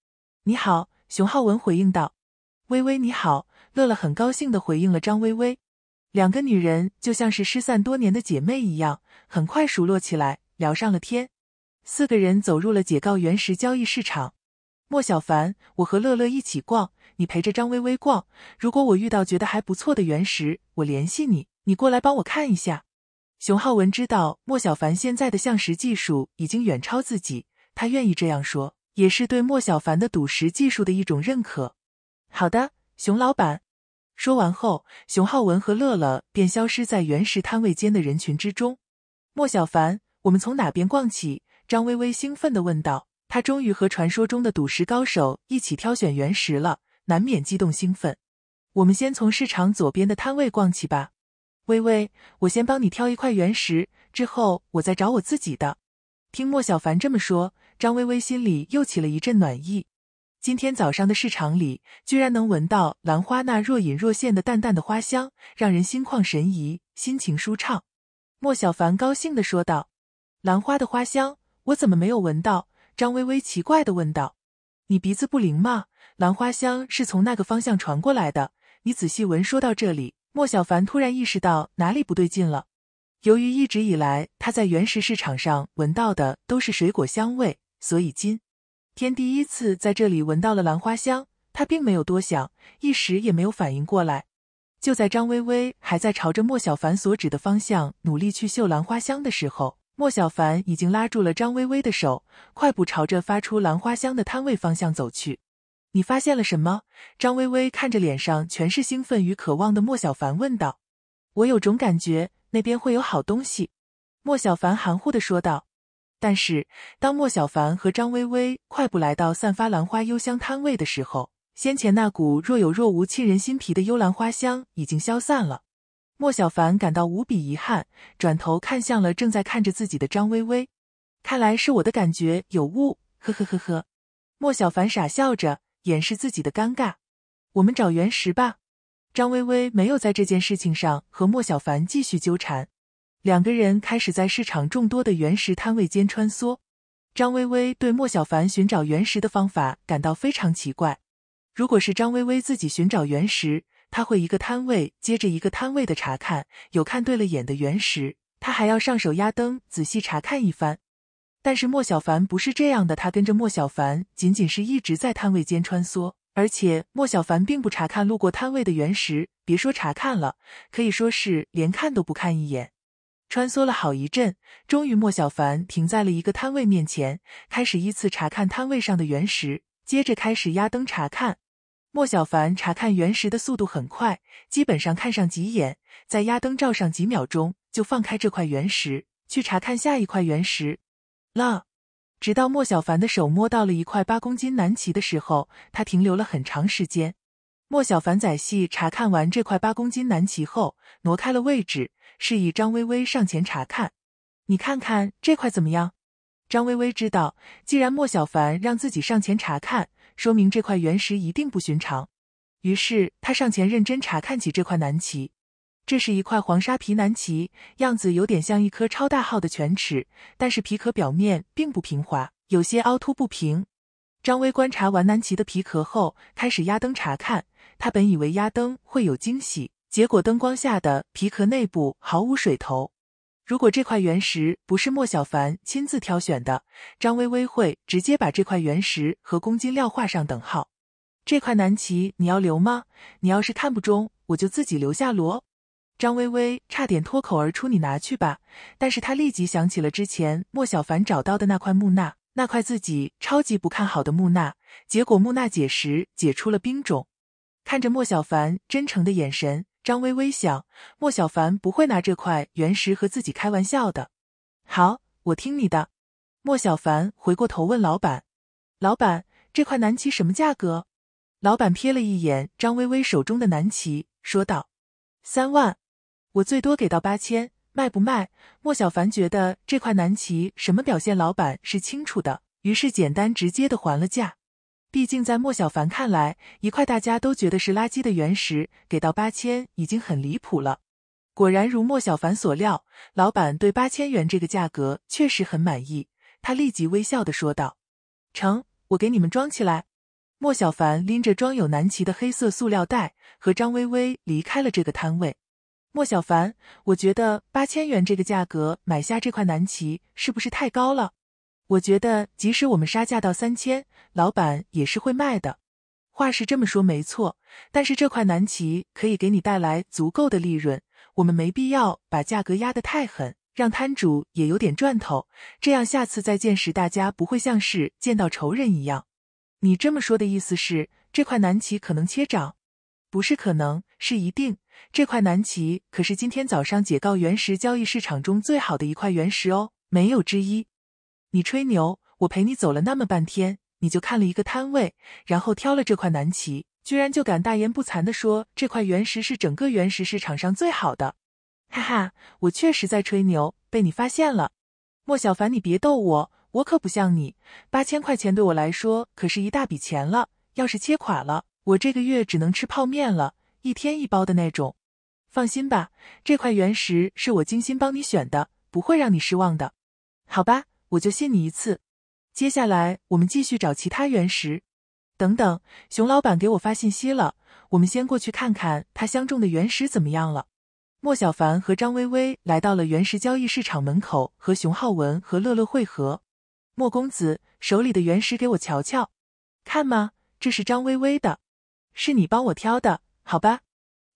你好，熊浩文回应道。微微你好，乐乐很高兴的回应了张薇薇。两个女人就像是失散多年的姐妹一样，很快熟络起来，聊上了天。四个人走入了解告原石交易市场。莫小凡，我和乐乐一起逛，你陪着张薇薇逛。如果我遇到觉得还不错的原石，我联系你，你过来帮我看一下。熊浩文知道莫小凡现在的相石技术已经远超自己，他愿意这样说，也是对莫小凡的赌石技术的一种认可。好的，熊老板。说完后，熊浩文和乐乐便消失在原石摊位间的人群之中。莫小凡，我们从哪边逛起？张薇薇兴奋的问道。他终于和传说中的赌石高手一起挑选原石了，难免激动兴奋。我们先从市场左边的摊位逛起吧。微微，我先帮你挑一块原石，之后我再找我自己的。听莫小凡这么说，张微微心里又起了一阵暖意。今天早上的市场里，居然能闻到兰花那若隐若现的淡淡的花香，让人心旷神怡，心情舒畅。莫小凡高兴地说道：“兰花的花香，我怎么没有闻到？”张微微奇怪的问道：“你鼻子不灵吗？兰花香是从那个方向传过来的，你仔细闻。”说到这里，莫小凡突然意识到哪里不对劲了。由于一直以来他在原石市场上闻到的都是水果香味，所以今天第一次在这里闻到了兰花香，他并没有多想，一时也没有反应过来。就在张微微还在朝着莫小凡所指的方向努力去嗅兰花香的时候。莫小凡已经拉住了张微微的手，快步朝着发出兰花香的摊位方向走去。你发现了什么？张微微看着脸上全是兴奋与渴望的莫小凡问道。我有种感觉，那边会有好东西。莫小凡含糊的说道。但是，当莫小凡和张微微快步来到散发兰花幽香摊位的时候，先前那股若有若无沁人心脾的幽兰花香已经消散了。莫小凡感到无比遗憾，转头看向了正在看着自己的张微微。看来是我的感觉有误，呵呵呵呵。莫小凡傻笑着掩饰自己的尴尬。我们找原石吧。张微微没有在这件事情上和莫小凡继续纠缠，两个人开始在市场众多的原石摊位间穿梭。张微微对莫小凡寻找原石的方法感到非常奇怪。如果是张微微自己寻找原石，他会一个摊位接着一个摊位的查看，有看对了眼的原石，他还要上手压灯，仔细查看一番。但是莫小凡不是这样的，他跟着莫小凡，仅仅是一直在摊位间穿梭，而且莫小凡并不查看路过摊位的原石，别说查看了，可以说是连看都不看一眼。穿梭了好一阵，终于莫小凡停在了一个摊位面前，开始依次查看摊位上的原石，接着开始压灯查看。莫小凡查看原石的速度很快，基本上看上几眼，在压灯照上几秒钟，就放开这块原石，去查看下一块原石了。直到莫小凡的手摸到了一块八公斤南旗的时候，他停留了很长时间。莫小凡仔细查看完这块八公斤南旗后，挪开了位置，示意张薇薇上前查看：“你看看这块怎么样？”张薇薇知道，既然莫小凡让自己上前查看。说明这块原石一定不寻常，于是他上前认真查看起这块南齐。这是一块黄沙皮南齐，样子有点像一颗超大号的犬齿，但是皮壳表面并不平滑，有些凹凸不平。张威观察完南齐的皮壳后，开始压灯查看。他本以为压灯会有惊喜，结果灯光下的皮壳内部毫无水头。如果这块原石不是莫小凡亲自挑选的，张薇薇会直接把这块原石和公斤料画上等号。这块南齐你要留吗？你要是看不中，我就自己留下。罗张薇薇差点脱口而出：“你拿去吧。”，但是她立即想起了之前莫小凡找到的那块木纳，那块自己超级不看好的木纳，结果木纳解石解出了冰种。看着莫小凡真诚的眼神。张微微想，莫小凡不会拿这块原石和自己开玩笑的。好，我听你的。莫小凡回过头问老板：“老板，这块南棋什么价格？”老板瞥了一眼张微微手中的南棋，说道：“三万，我最多给到八千，卖不卖？”莫小凡觉得这块南棋什么表现，老板是清楚的，于是简单直接的还了价。毕竟，在莫小凡看来，一块大家都觉得是垃圾的原石，给到八千已经很离谱了。果然如莫小凡所料，老板对八千元这个价格确实很满意，他立即微笑的说道：“成，我给你们装起来。”莫小凡拎着装有南旗的黑色塑料袋，和张薇薇离开了这个摊位。莫小凡，我觉得八千元这个价格买下这块南旗是不是太高了？我觉得，即使我们杀价到三千，老板也是会卖的。话是这么说，没错。但是这块南齐可以给你带来足够的利润，我们没必要把价格压得太狠，让摊主也有点赚头。这样下次再见时，大家不会像是见到仇人一样。你这么说的意思是，这块南齐可能切涨？不是可能，是一定。这块南齐可是今天早上解告原石交易市场中最好的一块原石哦，没有之一。你吹牛！我陪你走了那么半天，你就看了一个摊位，然后挑了这块南齐，居然就敢大言不惭地说这块原石是整个原石市场上最好的，哈哈！我确实在吹牛，被你发现了。莫小凡，你别逗我，我可不像你，八千块钱对我来说可是一大笔钱了，要是切垮了，我这个月只能吃泡面了，一天一包的那种。放心吧，这块原石是我精心帮你选的，不会让你失望的，好吧？我就信你一次，接下来我们继续找其他原石。等等，熊老板给我发信息了，我们先过去看看他相中的原石怎么样了。莫小凡和张薇薇来到了原石交易市场门口，和熊浩文和乐乐汇合。莫公子手里的原石给我瞧瞧，看吗？这是张薇薇的，是你帮我挑的，好吧？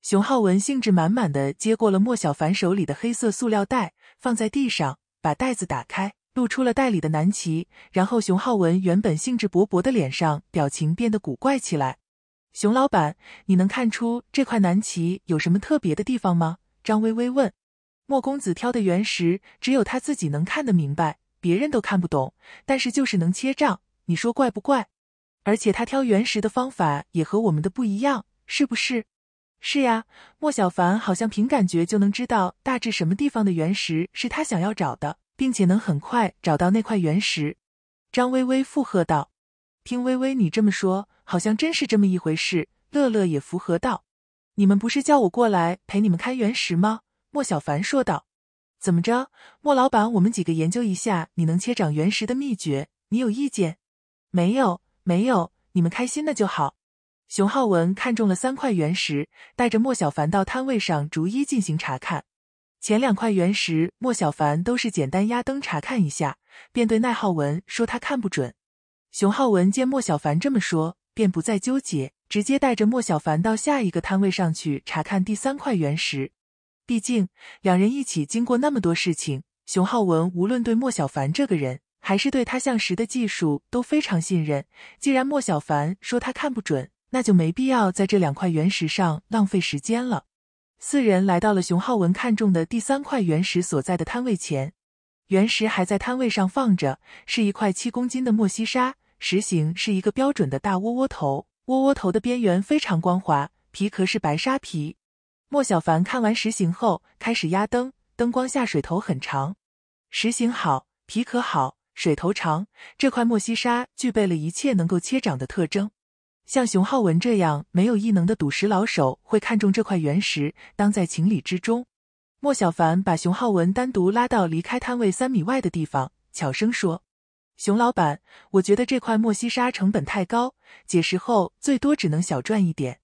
熊浩文兴致满满的接过了莫小凡手里的黑色塑料袋，放在地上，把袋子打开。露出了袋里的南齐，然后熊浩文原本兴致勃勃的脸上表情变得古怪起来。熊老板，你能看出这块南齐有什么特别的地方吗？张微微问。莫公子挑的原石只有他自己能看得明白，别人都看不懂，但是就是能切账，你说怪不怪？而且他挑原石的方法也和我们的不一样，是不是？是呀，莫小凡好像凭感觉就能知道大致什么地方的原石是他想要找的。并且能很快找到那块原石，张微微附和道：“听微微你这么说，好像真是这么一回事。”乐乐也附和道：“你们不是叫我过来陪你们看原石吗？”莫小凡说道：“怎么着，莫老板，我们几个研究一下你能切长原石的秘诀，你有意见没有？没有，你们开心的就好。”熊浩文看中了三块原石，带着莫小凡到摊位上逐一进行查看。前两块原石，莫小凡都是简单压灯查看一下，便对奈浩文说他看不准。熊浩文见莫小凡这么说，便不再纠结，直接带着莫小凡到下一个摊位上去查看第三块原石。毕竟两人一起经过那么多事情，熊浩文无论对莫小凡这个人，还是对他相石的技术都非常信任。既然莫小凡说他看不准，那就没必要在这两块原石上浪费时间了。四人来到了熊浩文看中的第三块原石所在的摊位前，原石还在摊位上放着，是一块七公斤的莫西沙，石形是一个标准的大窝窝头，窝窝头的边缘非常光滑，皮壳是白沙皮。莫小凡看完石形后，开始压灯，灯光下水头很长，石形好，皮壳好，水头长，这块莫西沙具备了一切能够切涨的特征。像熊浩文这样没有异能的赌石老手，会看中这块原石，当在情理之中。莫小凡把熊浩文单独拉到离开摊位三米外的地方，悄声说：“熊老板，我觉得这块莫西沙成本太高，解石后最多只能小赚一点，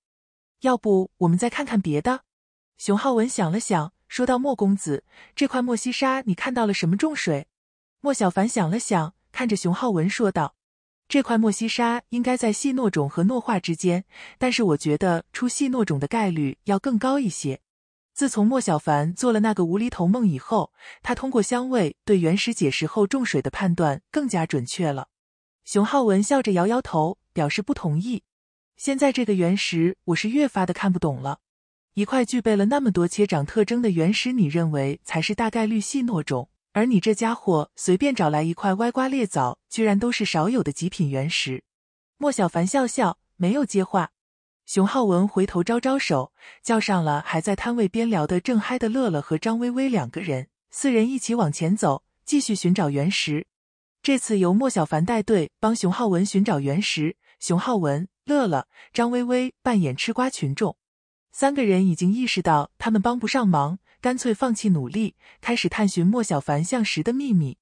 要不我们再看看别的？”熊浩文想了想，说到：“莫公子，这块莫西沙你看到了什么重水？”莫小凡想了想，看着熊浩文说道。这块莫西沙应该在细糯种和糯化之间，但是我觉得出细糯种的概率要更高一些。自从莫小凡做了那个无厘头梦以后，他通过香味对原石解石后重水的判断更加准确了。熊浩文笑着摇摇头，表示不同意。现在这个原石我是越发的看不懂了。一块具备了那么多切长特征的原石，你认为才是大概率细糯种？而你这家伙随便找来一块歪瓜裂枣，居然都是少有的极品原石。莫小凡笑笑，没有接话。熊浩文回头招招手，叫上了还在摊位边聊得正嗨的乐乐和张薇薇两个人，四人一起往前走，继续寻找原石。这次由莫小凡带队帮熊浩文寻找原石，熊浩文、乐乐、张薇薇扮演吃瓜群众。三个人已经意识到他们帮不上忙。干脆放弃努力，开始探寻莫小凡相石的秘密。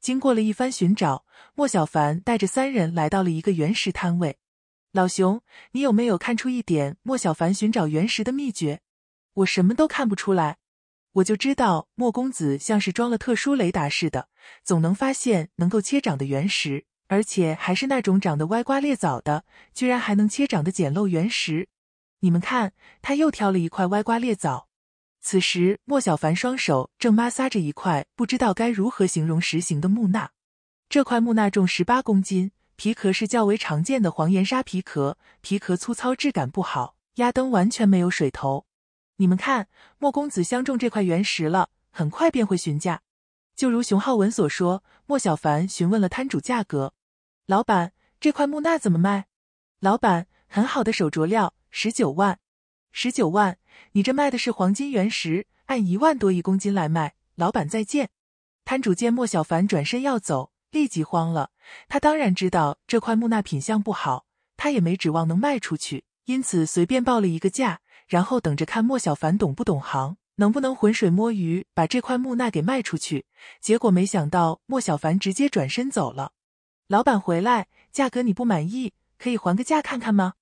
经过了一番寻找，莫小凡带着三人来到了一个原石摊位。老熊，你有没有看出一点莫小凡寻找原石的秘诀？我什么都看不出来。我就知道莫公子像是装了特殊雷达似的，总能发现能够切长的原石，而且还是那种长得歪瓜裂枣的，居然还能切长的简陋原石。你们看，他又挑了一块歪瓜裂枣。此时，莫小凡双手正摩挲着一块不知道该如何形容石形的木纳，这块木纳重十八公斤，皮壳是较为常见的黄岩沙皮壳，皮壳粗糙，质感不好，压灯完全没有水头。你们看，莫公子相中这块原石了，很快便会询价。就如熊浩文所说，莫小凡询问了摊主价格。老板，这块木纳怎么卖？老板，很好的手镯料，十九万。十九万，你这卖的是黄金原石，按一万多一公斤来卖。老板再见。摊主见莫小凡转身要走，立即慌了。他当然知道这块木那品相不好，他也没指望能卖出去，因此随便报了一个价，然后等着看莫小凡懂不懂行，能不能浑水摸鱼把这块木那给卖出去。结果没想到莫小凡直接转身走了。老板回来，价格你不满意，可以还个价看看吗？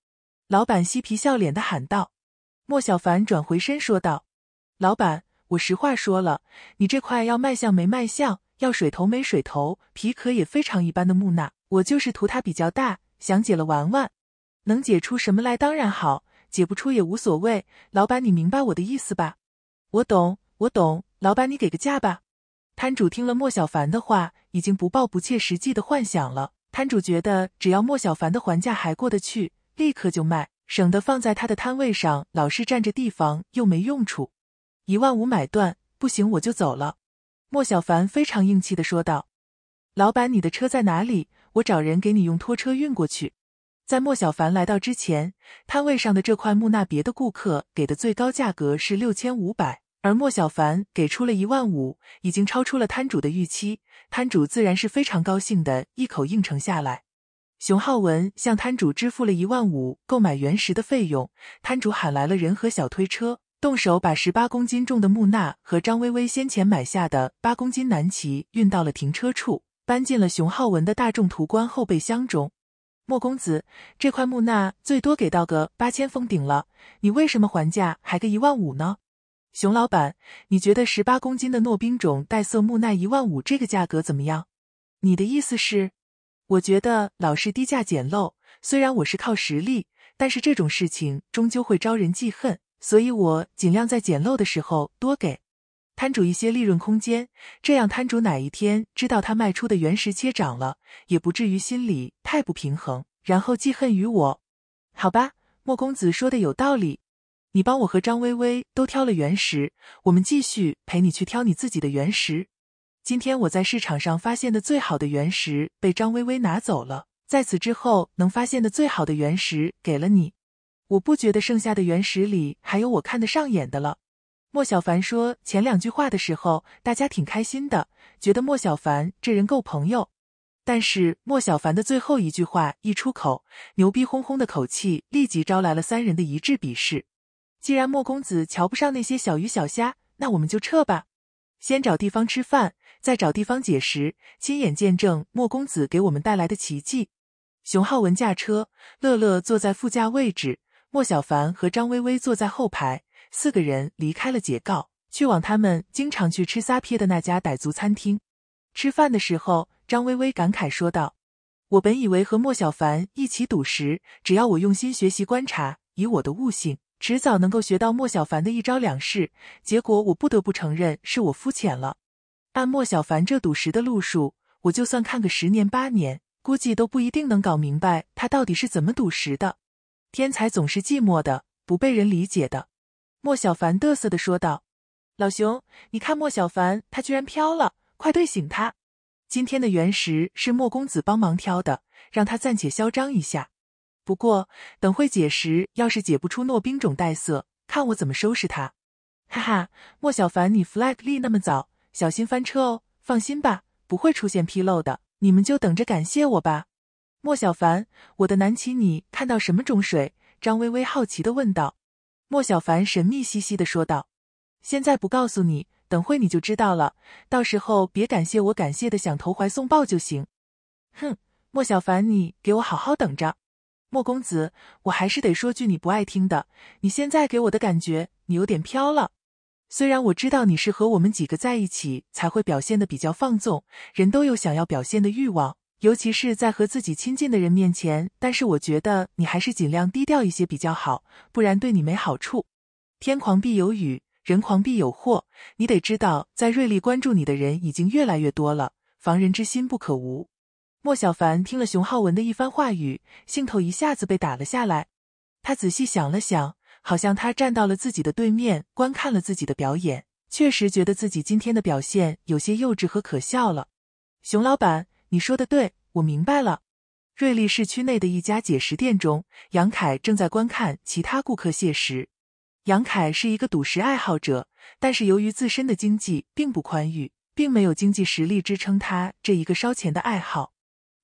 老板嬉皮笑脸的喊道。莫小凡转回身说道：“老板，我实话说了，你这块要卖相没卖相，要水头没水头，皮壳也非常一般的木讷。我就是图它比较大，想解了玩玩，能解出什么来当然好，解不出也无所谓。老板，你明白我的意思吧？我懂，我懂。老板，你给个价吧。”摊主听了莫小凡的话，已经不抱不切实际的幻想了。摊主觉得只要莫小凡的还价还过得去，立刻就卖。省得放在他的摊位上，老是占着地方又没用处。一万五买断，不行我就走了。”莫小凡非常硬气的说道。“老板，你的车在哪里？我找人给你用拖车运过去。”在莫小凡来到之前，摊位上的这块木纳别的顾客给的最高价格是六千五百，而莫小凡给出了一万五，已经超出了摊主的预期，摊主自然是非常高兴的一口应承下来。熊浩文向摊主支付了一万五购买原石的费用，摊主喊来了人和小推车，动手把十八公斤重的木纳和张薇薇先前买下的八公斤南奇运到了停车处，搬进了熊浩文的大众途观后备箱中。莫公子，这块木纳最多给到个八千封顶了，你为什么还价还个一万五呢？熊老板，你觉得十八公斤的糯冰种带色木纳一万五这个价格怎么样？你的意思是？我觉得老是低价捡漏，虽然我是靠实力，但是这种事情终究会招人记恨，所以我尽量在捡漏的时候多给摊主一些利润空间，这样摊主哪一天知道他卖出的原石切涨了，也不至于心里太不平衡，然后记恨于我。好吧，莫公子说的有道理，你帮我和张薇薇都挑了原石，我们继续陪你去挑你自己的原石。今天我在市场上发现的最好的原石被张微微拿走了，在此之后能发现的最好的原石给了你，我不觉得剩下的原石里还有我看得上眼的了。莫小凡说前两句话的时候，大家挺开心的，觉得莫小凡这人够朋友。但是莫小凡的最后一句话一出口，牛逼哄哄的口气立即招来了三人的一致鄙视。既然莫公子瞧不上那些小鱼小虾，那我们就撤吧。先找地方吃饭，再找地方解食，亲眼见证莫公子给我们带来的奇迹。熊浩文驾车，乐乐坐在副驾位置，莫小凡和张薇薇坐在后排，四个人离开了解告，去往他们经常去吃撒撇的那家傣族餐厅。吃饭的时候，张薇薇感慨说道：“我本以为和莫小凡一起赌时，只要我用心学习观察，以我的悟性。”迟早能够学到莫小凡的一招两式，结果我不得不承认是我肤浅了。按莫小凡这赌石的路数，我就算看个十年八年，估计都不一定能搞明白他到底是怎么赌石的。天才总是寂寞的，不被人理解的。莫小凡嘚瑟的说道：“老熊，你看莫小凡他居然飘了，快对醒他！今天的原石是莫公子帮忙挑的，让他暂且嚣张一下。”不过等会解时，要是解不出糯冰种带色，看我怎么收拾他！哈哈，莫小凡，你 flag 立那么早，小心翻车哦！放心吧，不会出现纰漏的，你们就等着感谢我吧。莫小凡，我的南齐你看到什么种水？张微微好奇的问道。莫小凡神秘兮兮的说道：“现在不告诉你，等会你就知道了。到时候别感谢我，感谢的想投怀送抱就行。”哼，莫小凡，你给我好好等着。莫公子，我还是得说句你不爱听的。你现在给我的感觉，你有点飘了。虽然我知道你是和我们几个在一起才会表现的比较放纵，人都有想要表现的欲望，尤其是在和自己亲近的人面前。但是我觉得你还是尽量低调一些比较好，不然对你没好处。天狂必有雨，人狂必有祸。你得知道，在瑞丽关注你的人已经越来越多了，防人之心不可无。莫小凡听了熊浩文的一番话语，兴头一下子被打了下来。他仔细想了想，好像他站到了自己的对面，观看了自己的表演，确实觉得自己今天的表现有些幼稚和可笑了。熊老板，你说的对，我明白了。瑞丽市区内的一家解食店中，杨凯正在观看其他顾客解食。杨凯是一个赌石爱好者，但是由于自身的经济并不宽裕，并没有经济实力支撑他这一个烧钱的爱好。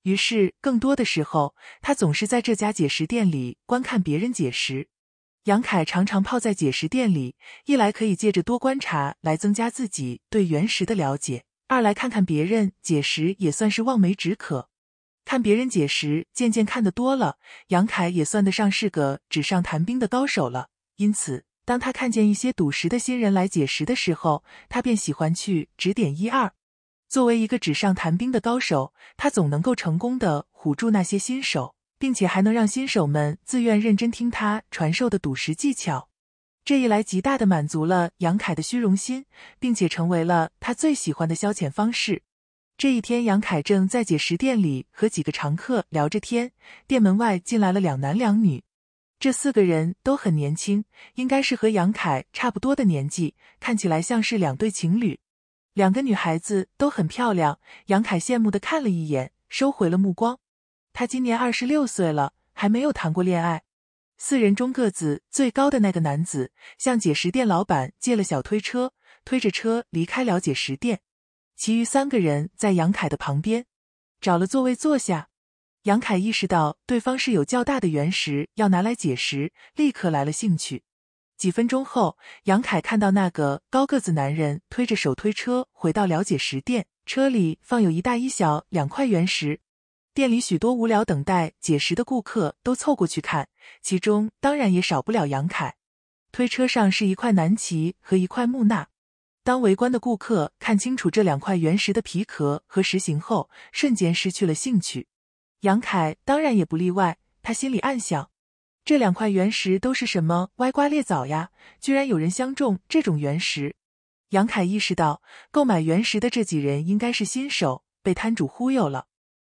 于是，更多的时候，他总是在这家解石店里观看别人解石。杨凯常常泡在解石店里，一来可以借着多观察来增加自己对原石的了解，二来看看别人解石也算是望梅止渴。看别人解石，渐渐看得多了，杨凯也算得上是个纸上谈兵的高手了。因此，当他看见一些赌石的新人来解石的时候，他便喜欢去指点一二。作为一个纸上谈兵的高手，他总能够成功的唬住那些新手，并且还能让新手们自愿认真听他传授的赌石技巧。这一来，极大的满足了杨凯的虚荣心，并且成为了他最喜欢的消遣方式。这一天，杨凯正在解石店里和几个常客聊着天，店门外进来了两男两女，这四个人都很年轻，应该是和杨凯差不多的年纪，看起来像是两对情侣。两个女孩子都很漂亮，杨凯羡慕的看了一眼，收回了目光。他今年二十六岁了，还没有谈过恋爱。四人中个子最高的那个男子向解石店老板借了小推车，推着车离开了解石店。其余三个人在杨凯的旁边找了座位坐下。杨凯意识到对方是有较大的原石要拿来解石，立刻来了兴趣。几分钟后，杨凯看到那个高个子男人推着手推车回到了解石店，车里放有一大一小两块原石。店里许多无聊等待解石的顾客都凑过去看，其中当然也少不了杨凯。推车上是一块南奇和一块木纳。当围观的顾客看清楚这两块原石的皮壳和石形后，瞬间失去了兴趣。杨凯当然也不例外，他心里暗想。这两块原石都是什么歪瓜裂枣呀？居然有人相中这种原石！杨凯意识到，购买原石的这几人应该是新手，被摊主忽悠了。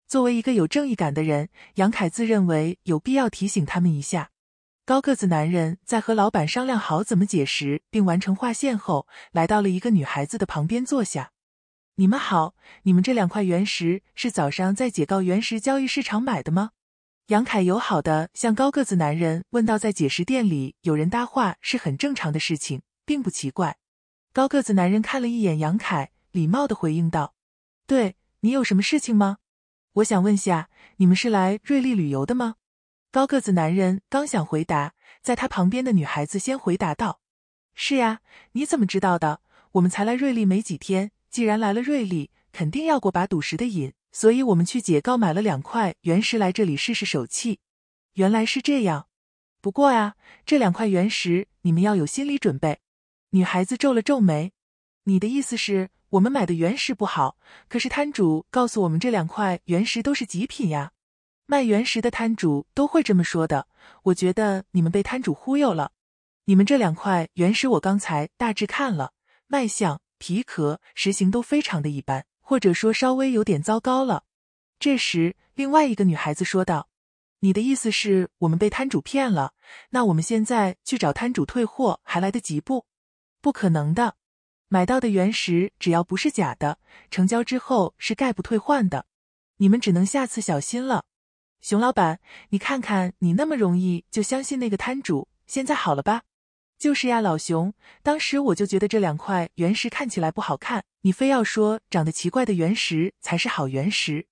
作为一个有正义感的人，杨凯自认为有必要提醒他们一下。高个子男人在和老板商量好怎么解释，并完成划线后，来到了一个女孩子的旁边坐下。“你们好，你们这两块原石是早上在解告原石交易市场买的吗？”杨凯友好的向高个子男人问道：“在解石店里有人搭话是很正常的事情，并不奇怪。”高个子男人看了一眼杨凯，礼貌的回应道：“对你有什么事情吗？我想问下，你们是来瑞丽旅游的吗？”高个子男人刚想回答，在他旁边的女孩子先回答道：“是呀，你怎么知道的？我们才来瑞丽没几天，既然来了瑞丽，肯定要过把赌石的瘾。”所以，我们去姐告买了两块原石来这里试试手气。原来是这样，不过啊，这两块原石你们要有心理准备。女孩子皱了皱眉，你的意思是我们买的原石不好？可是摊主告诉我们这两块原石都是极品呀。卖原石的摊主都会这么说的。我觉得你们被摊主忽悠了。你们这两块原石我刚才大致看了，卖相、皮壳、石形都非常的一般。或者说稍微有点糟糕了。这时，另外一个女孩子说道：“你的意思是我们被摊主骗了？那我们现在去找摊主退货还来得及不？”“不可能的，买到的原石只要不是假的，成交之后是概不退换的。你们只能下次小心了。”“熊老板，你看看，你那么容易就相信那个摊主，现在好了吧？”就是呀，老熊，当时我就觉得这两块原石看起来不好看，你非要说长得奇怪的原石才是好原石，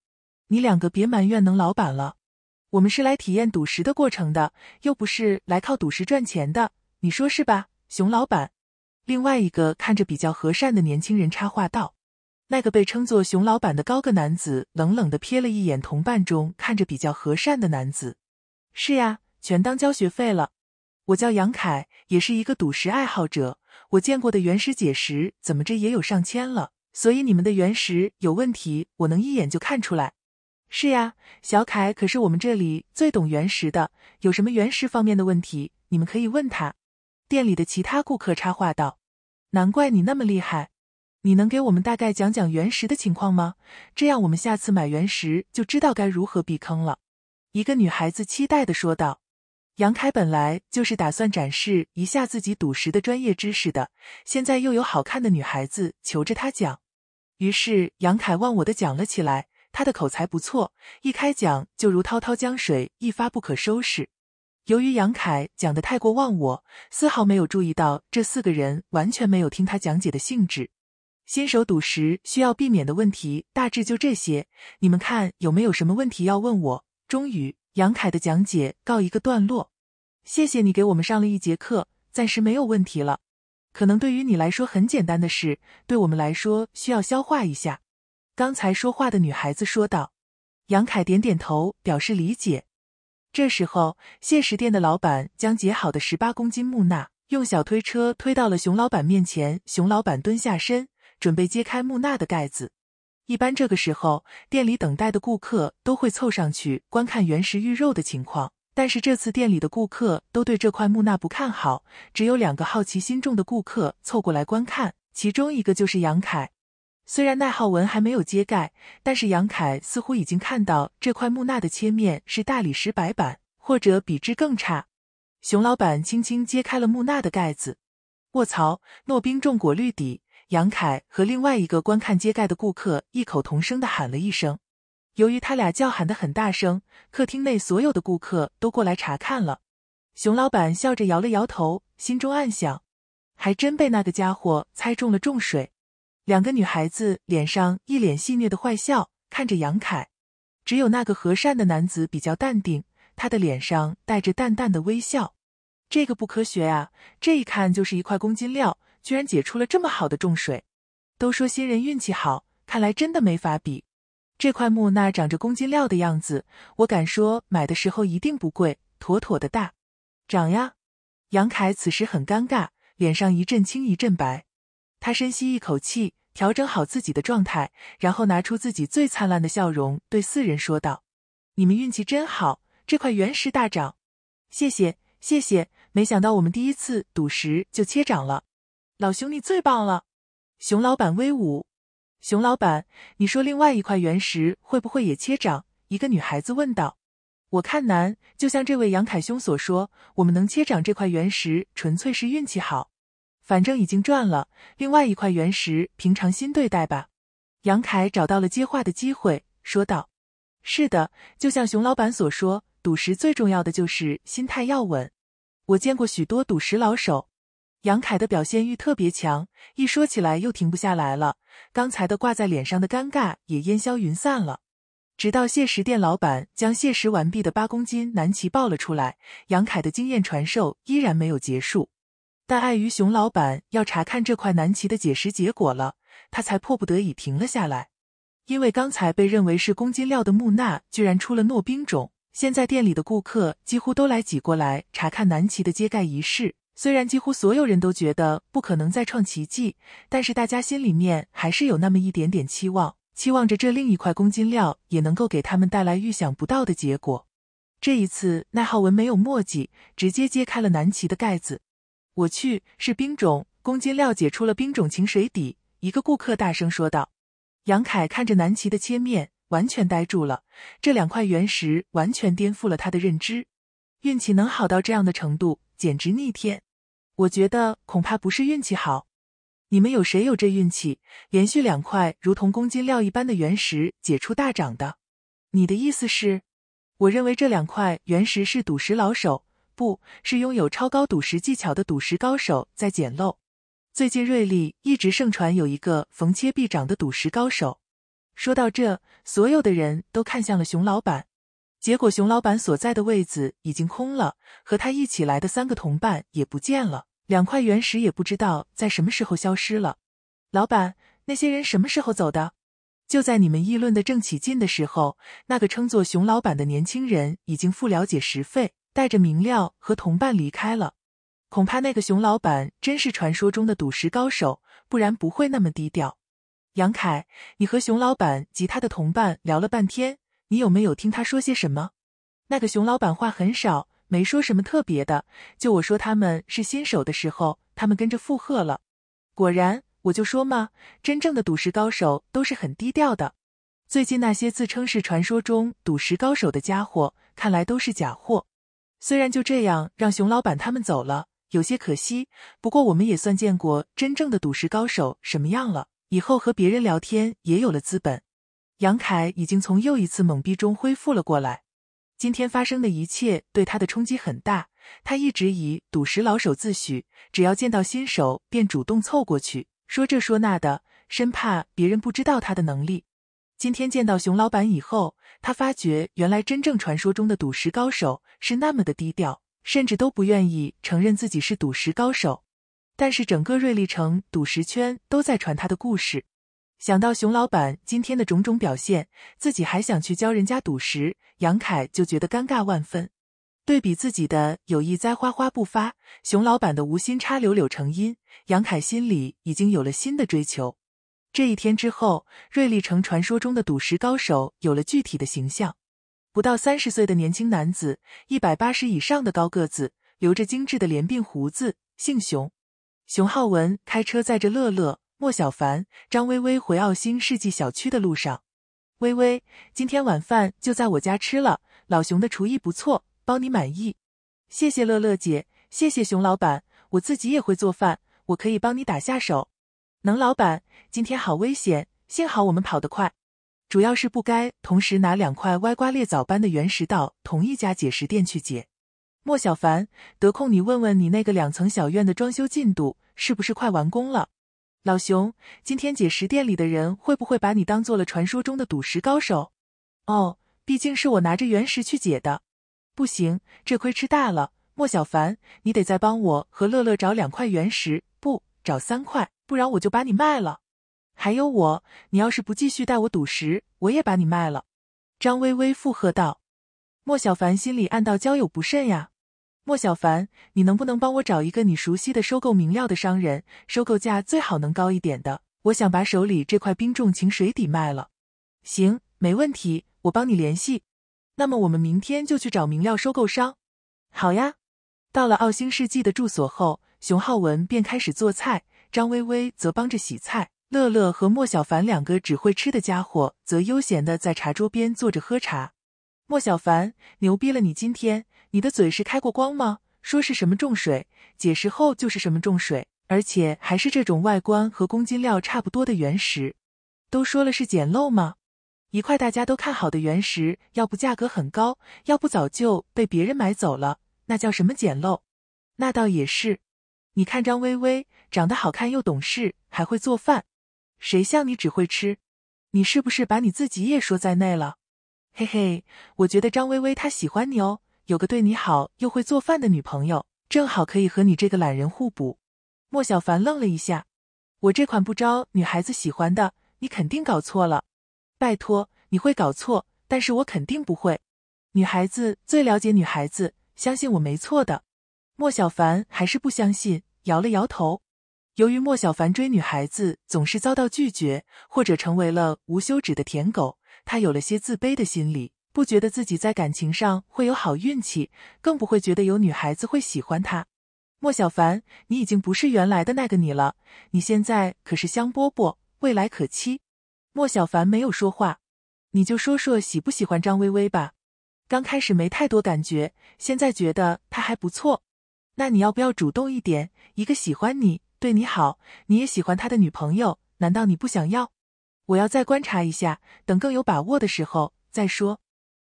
你两个别埋怨能老板了。我们是来体验赌石的过程的，又不是来靠赌石赚钱的，你说是吧，熊老板？另外一个看着比较和善的年轻人插话道。那个被称作熊老板的高个男子冷冷的瞥了一眼同伴中看着比较和善的男子。是呀，全当交学费了。我叫杨凯，也是一个赌石爱好者。我见过的原石解石，怎么着也有上千了。所以你们的原石有问题，我能一眼就看出来。是呀，小凯可是我们这里最懂原石的。有什么原石方面的问题，你们可以问他。店里的其他顾客插话道：“难怪你那么厉害，你能给我们大概讲讲原石的情况吗？这样我们下次买原石就知道该如何避坑了。”一个女孩子期待的说道。杨凯本来就是打算展示一下自己赌石的专业知识的，现在又有好看的女孩子求着他讲，于是杨凯忘我的讲了起来。他的口才不错，一开讲就如滔滔江水，一发不可收拾。由于杨凯讲的太过忘我，丝毫没有注意到这四个人完全没有听他讲解的兴致。新手赌石需要避免的问题大致就这些，你们看有没有什么问题要问我？终于。杨凯的讲解告一个段落，谢谢你给我们上了一节课，暂时没有问题了。可能对于你来说很简单的事，对我们来说需要消化一下。刚才说话的女孩子说道。杨凯点点头，表示理解。这时候，谢食店的老板将结好的十八公斤木纳用小推车推到了熊老板面前，熊老板蹲下身，准备揭开木纳的盖子。一般这个时候，店里等待的顾客都会凑上去观看原石玉肉的情况。但是这次店里的顾客都对这块木纳不看好，只有两个好奇心重的顾客凑过来观看，其中一个就是杨凯。虽然奈浩文还没有揭盖，但是杨凯似乎已经看到这块木纳的切面是大理石白板，或者比之更差。熊老板轻轻揭开了木纳的盖子，卧槽，糯冰重果绿底。杨凯和另外一个观看揭盖的顾客异口同声的喊了一声，由于他俩叫喊的很大声，客厅内所有的顾客都过来查看了。熊老板笑着摇了摇头，心中暗想，还真被那个家伙猜中了重水。两个女孩子脸上一脸戏谑的坏笑看着杨凯，只有那个和善的男子比较淡定，他的脸上带着淡淡的微笑。这个不科学啊，这一看就是一块公斤料。居然解出了这么好的重水，都说新人运气好，看来真的没法比。这块木那长着公斤料的样子，我敢说买的时候一定不贵，妥妥的大涨呀！杨凯此时很尴尬，脸上一阵青一阵白。他深吸一口气，调整好自己的状态，然后拿出自己最灿烂的笑容，对四人说道：“你们运气真好，这块原石大涨，谢谢谢谢！没想到我们第一次赌石就切涨了。”老兄，你最棒了！熊老板威武！熊老板，你说另外一块原石会不会也切涨？一个女孩子问道。我看难，就像这位杨凯兄所说，我们能切涨这块原石，纯粹是运气好。反正已经赚了，另外一块原石平常心对待吧。杨凯找到了接话的机会，说道：“是的，就像熊老板所说，赌石最重要的就是心态要稳。我见过许多赌石老手。”杨凯的表现欲特别强，一说起来又停不下来了。刚才的挂在脸上的尴尬也烟消云散了。直到谢食店老板将谢食完毕的八公斤南奇抱了出来，杨凯的经验传授依然没有结束。但碍于熊老板要查看这块南奇的解食结果了，他才迫不得已停了下来。因为刚才被认为是公斤料的木纳居然出了糯冰种，现在店里的顾客几乎都来挤过来查看南奇的揭盖仪式。虽然几乎所有人都觉得不可能再创奇迹，但是大家心里面还是有那么一点点期望，期望着这另一块公斤料也能够给他们带来预想不到的结果。这一次，奈浩文没有墨迹，直接揭开了南齐的盖子。我去，是冰种公斤料，解出了冰种晴水底。一个顾客大声说道。杨凯看着南齐的切面，完全呆住了。这两块原石完全颠覆了他的认知，运气能好到这样的程度，简直逆天。我觉得恐怕不是运气好，你们有谁有这运气，连续两块如同公斤料一般的原石解出大涨的？你的意思是，我认为这两块原石是赌石老手，不是拥有超高赌石技巧的赌石高手在捡漏。最近瑞丽一直盛传有一个逢切必涨的赌石高手。说到这，所有的人都看向了熊老板，结果熊老板所在的位子已经空了，和他一起来的三个同伴也不见了。两块原石也不知道在什么时候消失了。老板，那些人什么时候走的？就在你们议论的正起劲的时候，那个称作熊老板的年轻人已经付了解石费，带着明料和同伴离开了。恐怕那个熊老板真是传说中的赌石高手，不然不会那么低调。杨凯，你和熊老板及他的同伴聊了半天，你有没有听他说些什么？那个熊老板话很少。没说什么特别的，就我说他们是新手的时候，他们跟着附和了。果然，我就说嘛，真正的赌石高手都是很低调的。最近那些自称是传说中赌石高手的家伙，看来都是假货。虽然就这样让熊老板他们走了，有些可惜，不过我们也算见过真正的赌石高手什么样了。以后和别人聊天也有了资本。杨凯已经从又一次懵逼中恢复了过来。今天发生的一切对他的冲击很大。他一直以赌石老手自诩，只要见到新手便主动凑过去，说这说那的，生怕别人不知道他的能力。今天见到熊老板以后，他发觉原来真正传说中的赌石高手是那么的低调，甚至都不愿意承认自己是赌石高手。但是整个瑞丽城赌石圈都在传他的故事。想到熊老板今天的种种表现，自己还想去教人家赌石，杨凯就觉得尴尬万分。对比自己的有意栽花花不发，熊老板的无心插柳柳成荫，杨凯心里已经有了新的追求。这一天之后，瑞丽城传说中的赌石高手有了具体的形象：不到三十岁的年轻男子，一百八十以上的高个子，留着精致的连鬓胡子，姓熊，熊浩文。开车载着乐乐。莫小凡、张薇薇回奥星世纪小区的路上，薇薇，今天晚饭就在我家吃了。老熊的厨艺不错，包你满意。谢谢乐乐姐，谢谢熊老板，我自己也会做饭，我可以帮你打下手。能老板，今天好危险，幸好我们跑得快。主要是不该同时拿两块歪瓜裂枣般的原石到同一家解石店去解。莫小凡，得空你问问你那个两层小院的装修进度，是不是快完工了？老熊，今天解石店里的人会不会把你当做了传说中的赌石高手？哦，毕竟是我拿着原石去解的，不行，这亏吃大了。莫小凡，你得再帮我和乐乐找两块原石，不，找三块，不然我就把你卖了。还有我，你要是不继续带我赌石，我也把你卖了。张微微附和道。莫小凡心里暗道：交友不慎呀。莫小凡，你能不能帮我找一个你熟悉的收购明料的商人？收购价最好能高一点的，我想把手里这块冰种晴水底卖了。行，没问题，我帮你联系。那么我们明天就去找明料收购商。好呀。到了奥星世纪的住所后，熊浩文便开始做菜，张薇薇则帮着洗菜。乐乐和莫小凡两个只会吃的家伙则悠闲的在茶桌边坐着喝茶。莫小凡，牛逼了你今天。你的嘴是开过光吗？说是什么重水，解释后就是什么重水，而且还是这种外观和公斤料差不多的原石。都说了是捡漏吗？一块大家都看好的原石，要不价格很高，要不早就被别人买走了，那叫什么捡漏？那倒也是。你看张微微长得好看又懂事，还会做饭，谁像你只会吃？你是不是把你自己也说在内了？嘿嘿，我觉得张微微她喜欢你哦。有个对你好又会做饭的女朋友，正好可以和你这个懒人互补。莫小凡愣了一下：“我这款不招女孩子喜欢的，你肯定搞错了。拜托，你会搞错，但是我肯定不会。女孩子最了解女孩子，相信我没错的。”莫小凡还是不相信，摇了摇头。由于莫小凡追女孩子总是遭到拒绝，或者成为了无休止的舔狗，他有了些自卑的心理。不觉得自己在感情上会有好运气，更不会觉得有女孩子会喜欢他。莫小凡，你已经不是原来的那个你了，你现在可是香饽饽，未来可期。莫小凡没有说话，你就说说喜不喜欢张薇薇吧。刚开始没太多感觉，现在觉得他还不错。那你要不要主动一点？一个喜欢你、对你好，你也喜欢他的女朋友，难道你不想要？我要再观察一下，等更有把握的时候再说。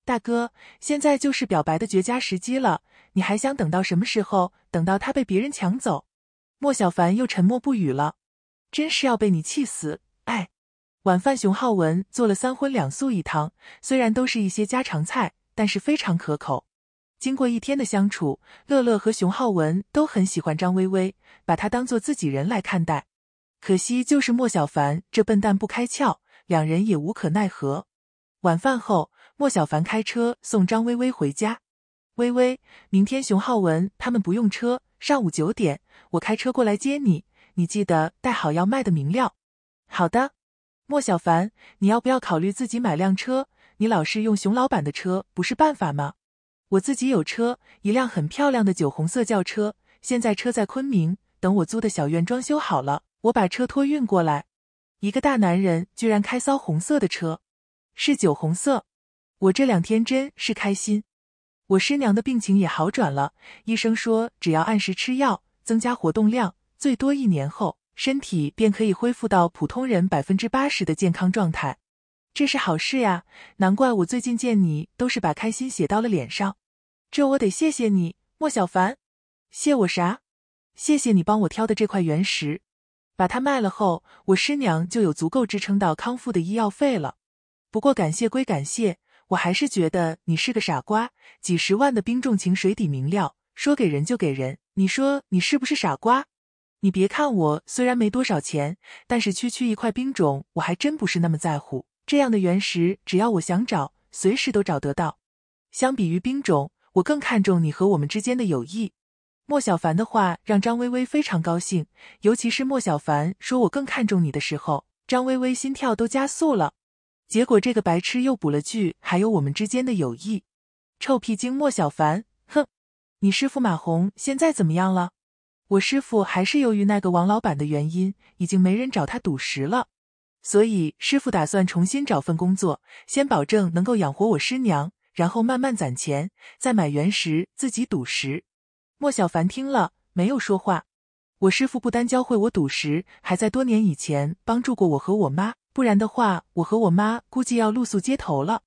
大哥，现在就是表白的绝佳时机了，你还想等到什么时候？等到他被别人抢走？莫小凡又沉默不语了，真是要被你气死！哎，晚饭，熊浩文做了三荤两素一汤，虽然都是一些家常菜，但是非常可口。经过一天的相处，乐乐和熊浩文都很喜欢张薇薇，把她当做自己人来看待。可惜就是莫小凡这笨蛋不开窍，两人也无可奈何。晚饭后。莫小凡开车送张薇薇回家。薇薇，明天熊浩文他们不用车，上午九点我开车过来接你，你记得带好要卖的名料。好的。莫小凡，你要不要考虑自己买辆车？你老是用熊老板的车不是办法吗？我自己有车，一辆很漂亮的酒红色轿车，现在车在昆明，等我租的小院装修好了，我把车托运过来。一个大男人居然开骚红色的车，是酒红色。我这两天真是开心，我师娘的病情也好转了。医生说，只要按时吃药，增加活动量，最多一年后，身体便可以恢复到普通人百分之八十的健康状态。这是好事呀！难怪我最近见你都是把开心写到了脸上。这我得谢谢你，莫小凡。谢我啥？谢谢你帮我挑的这块原石，把它卖了后，我师娘就有足够支撑到康复的医药费了。不过感谢归感谢。我还是觉得你是个傻瓜，几十万的冰种情水底明料，说给人就给人，你说你是不是傻瓜？你别看我虽然没多少钱，但是区区一块冰种，我还真不是那么在乎。这样的原石，只要我想找，随时都找得到。相比于冰种，我更看重你和我们之间的友谊。莫小凡的话让张薇薇非常高兴，尤其是莫小凡说我更看重你的时候，张薇薇心跳都加速了。结果这个白痴又补了句：“还有我们之间的友谊。”臭屁精莫小凡，哼！你师傅马红现在怎么样了？我师傅还是由于那个王老板的原因，已经没人找他赌石了，所以师傅打算重新找份工作，先保证能够养活我师娘，然后慢慢攒钱，再买原石自己赌石。莫小凡听了没有说话。我师傅不单教会我赌石，还在多年以前帮助过我和我妈。不然的话，我和我妈估计要露宿街头了。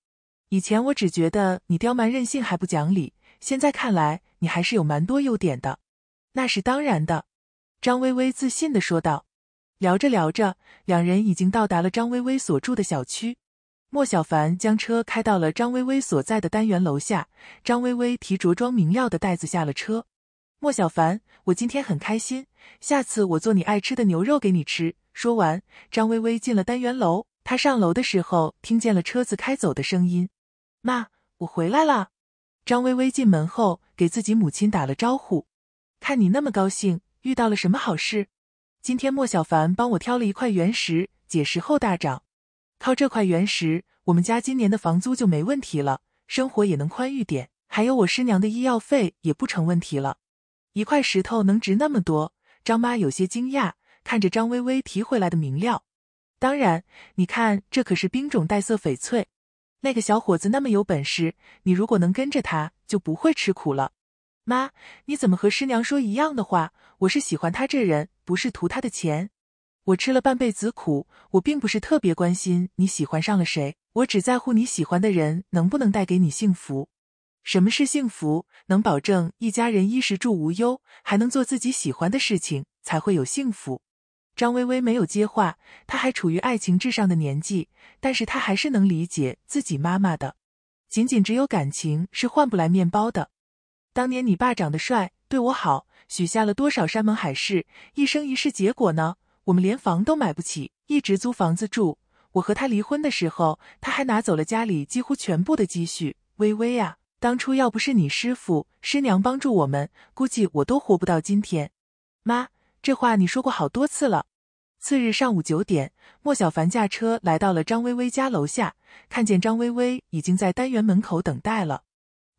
以前我只觉得你刁蛮任性还不讲理，现在看来你还是有蛮多优点的。那是当然的，张薇薇自信的说道。聊着聊着，两人已经到达了张薇薇所住的小区。莫小凡将车开到了张薇薇所在的单元楼下，张薇薇提着装明料的袋子下了车。莫小凡，我今天很开心，下次我做你爱吃的牛肉给你吃。说完，张薇薇进了单元楼。她上楼的时候，听见了车子开走的声音。妈，我回来了。张薇薇进门后，给自己母亲打了招呼：“看你那么高兴，遇到了什么好事？”“今天莫小凡帮我挑了一块原石，解石后大涨。靠这块原石，我们家今年的房租就没问题了，生活也能宽裕点。还有我师娘的医药费也不成问题了。一块石头能值那么多？”张妈有些惊讶。看着张微微提回来的明料，当然，你看这可是冰种带色翡翠。那个小伙子那么有本事，你如果能跟着他，就不会吃苦了。妈，你怎么和师娘说一样的话？我是喜欢他这人，不是图他的钱。我吃了半辈子苦，我并不是特别关心你喜欢上了谁。我只在乎你喜欢的人能不能带给你幸福。什么是幸福？能保证一家人衣食住无忧，还能做自己喜欢的事情，才会有幸福。张薇薇没有接话，她还处于爱情至上的年纪，但是她还是能理解自己妈妈的。仅仅只有感情是换不来面包的。当年你爸长得帅，对我好，许下了多少山盟海誓，一生一世。结果呢？我们连房都买不起，一直租房子住。我和他离婚的时候，他还拿走了家里几乎全部的积蓄。微微啊，当初要不是你师傅师娘帮助我们，估计我都活不到今天。妈。这话你说过好多次了。次日上午九点，莫小凡驾车来到了张薇薇家楼下，看见张薇薇已经在单元门口等待了。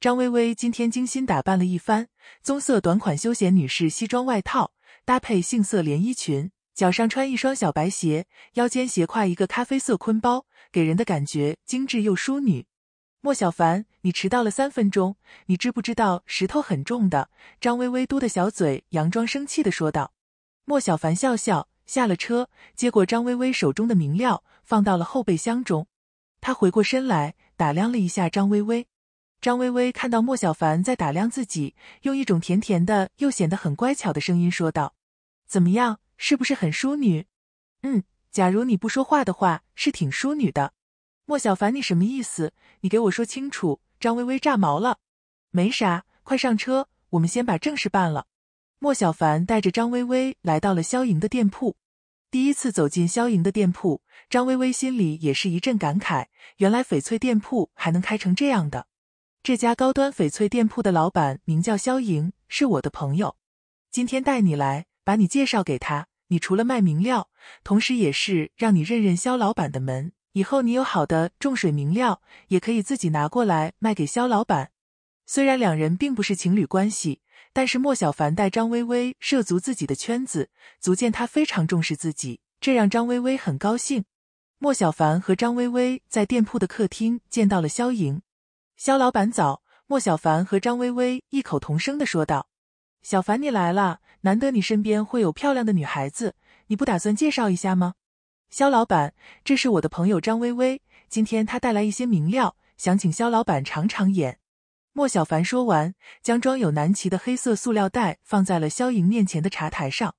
张薇薇今天精心打扮了一番，棕色短款休闲女士西装外套搭配杏色连衣裙，脚上穿一双小白鞋，腰间斜挎一个咖啡色坤包，给人的感觉精致又淑女。莫小凡，你迟到了三分钟，你知不知道石头很重的？张薇薇嘟着小嘴，佯装生气的说道。莫小凡笑笑，下了车，接过张薇薇手中的明料，放到了后备箱中。他回过身来，打量了一下张薇薇。张薇薇看到莫小凡在打量自己，用一种甜甜的又显得很乖巧的声音说道：“怎么样，是不是很淑女？”“嗯，假如你不说话的话，是挺淑女的。”“莫小凡，你什么意思？你给我说清楚！”张薇薇炸毛了。“没啥，快上车，我们先把正事办了。”莫小凡带着张薇薇来到了肖莹的店铺。第一次走进肖莹的店铺，张薇薇心里也是一阵感慨：原来翡翠店铺还能开成这样的。这家高端翡翠店铺的老板名叫肖莹，是我的朋友。今天带你来，把你介绍给他。你除了卖名料，同时也是让你认认肖老板的门。以后你有好的重水名料，也可以自己拿过来卖给肖老板。虽然两人并不是情侣关系。但是莫小凡带张薇薇涉足自己的圈子，足见他非常重视自己，这让张薇薇很高兴。莫小凡和张薇薇在店铺的客厅见到了肖莹。肖老板早！莫小凡和张薇薇异口同声的说道：“小凡你来了，难得你身边会有漂亮的女孩子，你不打算介绍一下吗？”肖老板，这是我的朋友张薇薇，今天她带来一些名料，想请肖老板尝尝眼。莫小凡说完，将装有南棋的黑色塑料袋放在了萧莹面前的茶台上。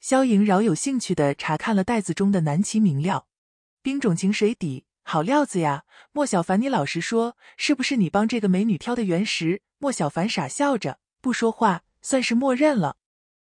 萧莹饶有兴趣地查看了袋子中的南棋名料，冰种晴水底，好料子呀！莫小凡，你老实说，是不是你帮这个美女挑的原石？莫小凡傻笑着不说话，算是默认了。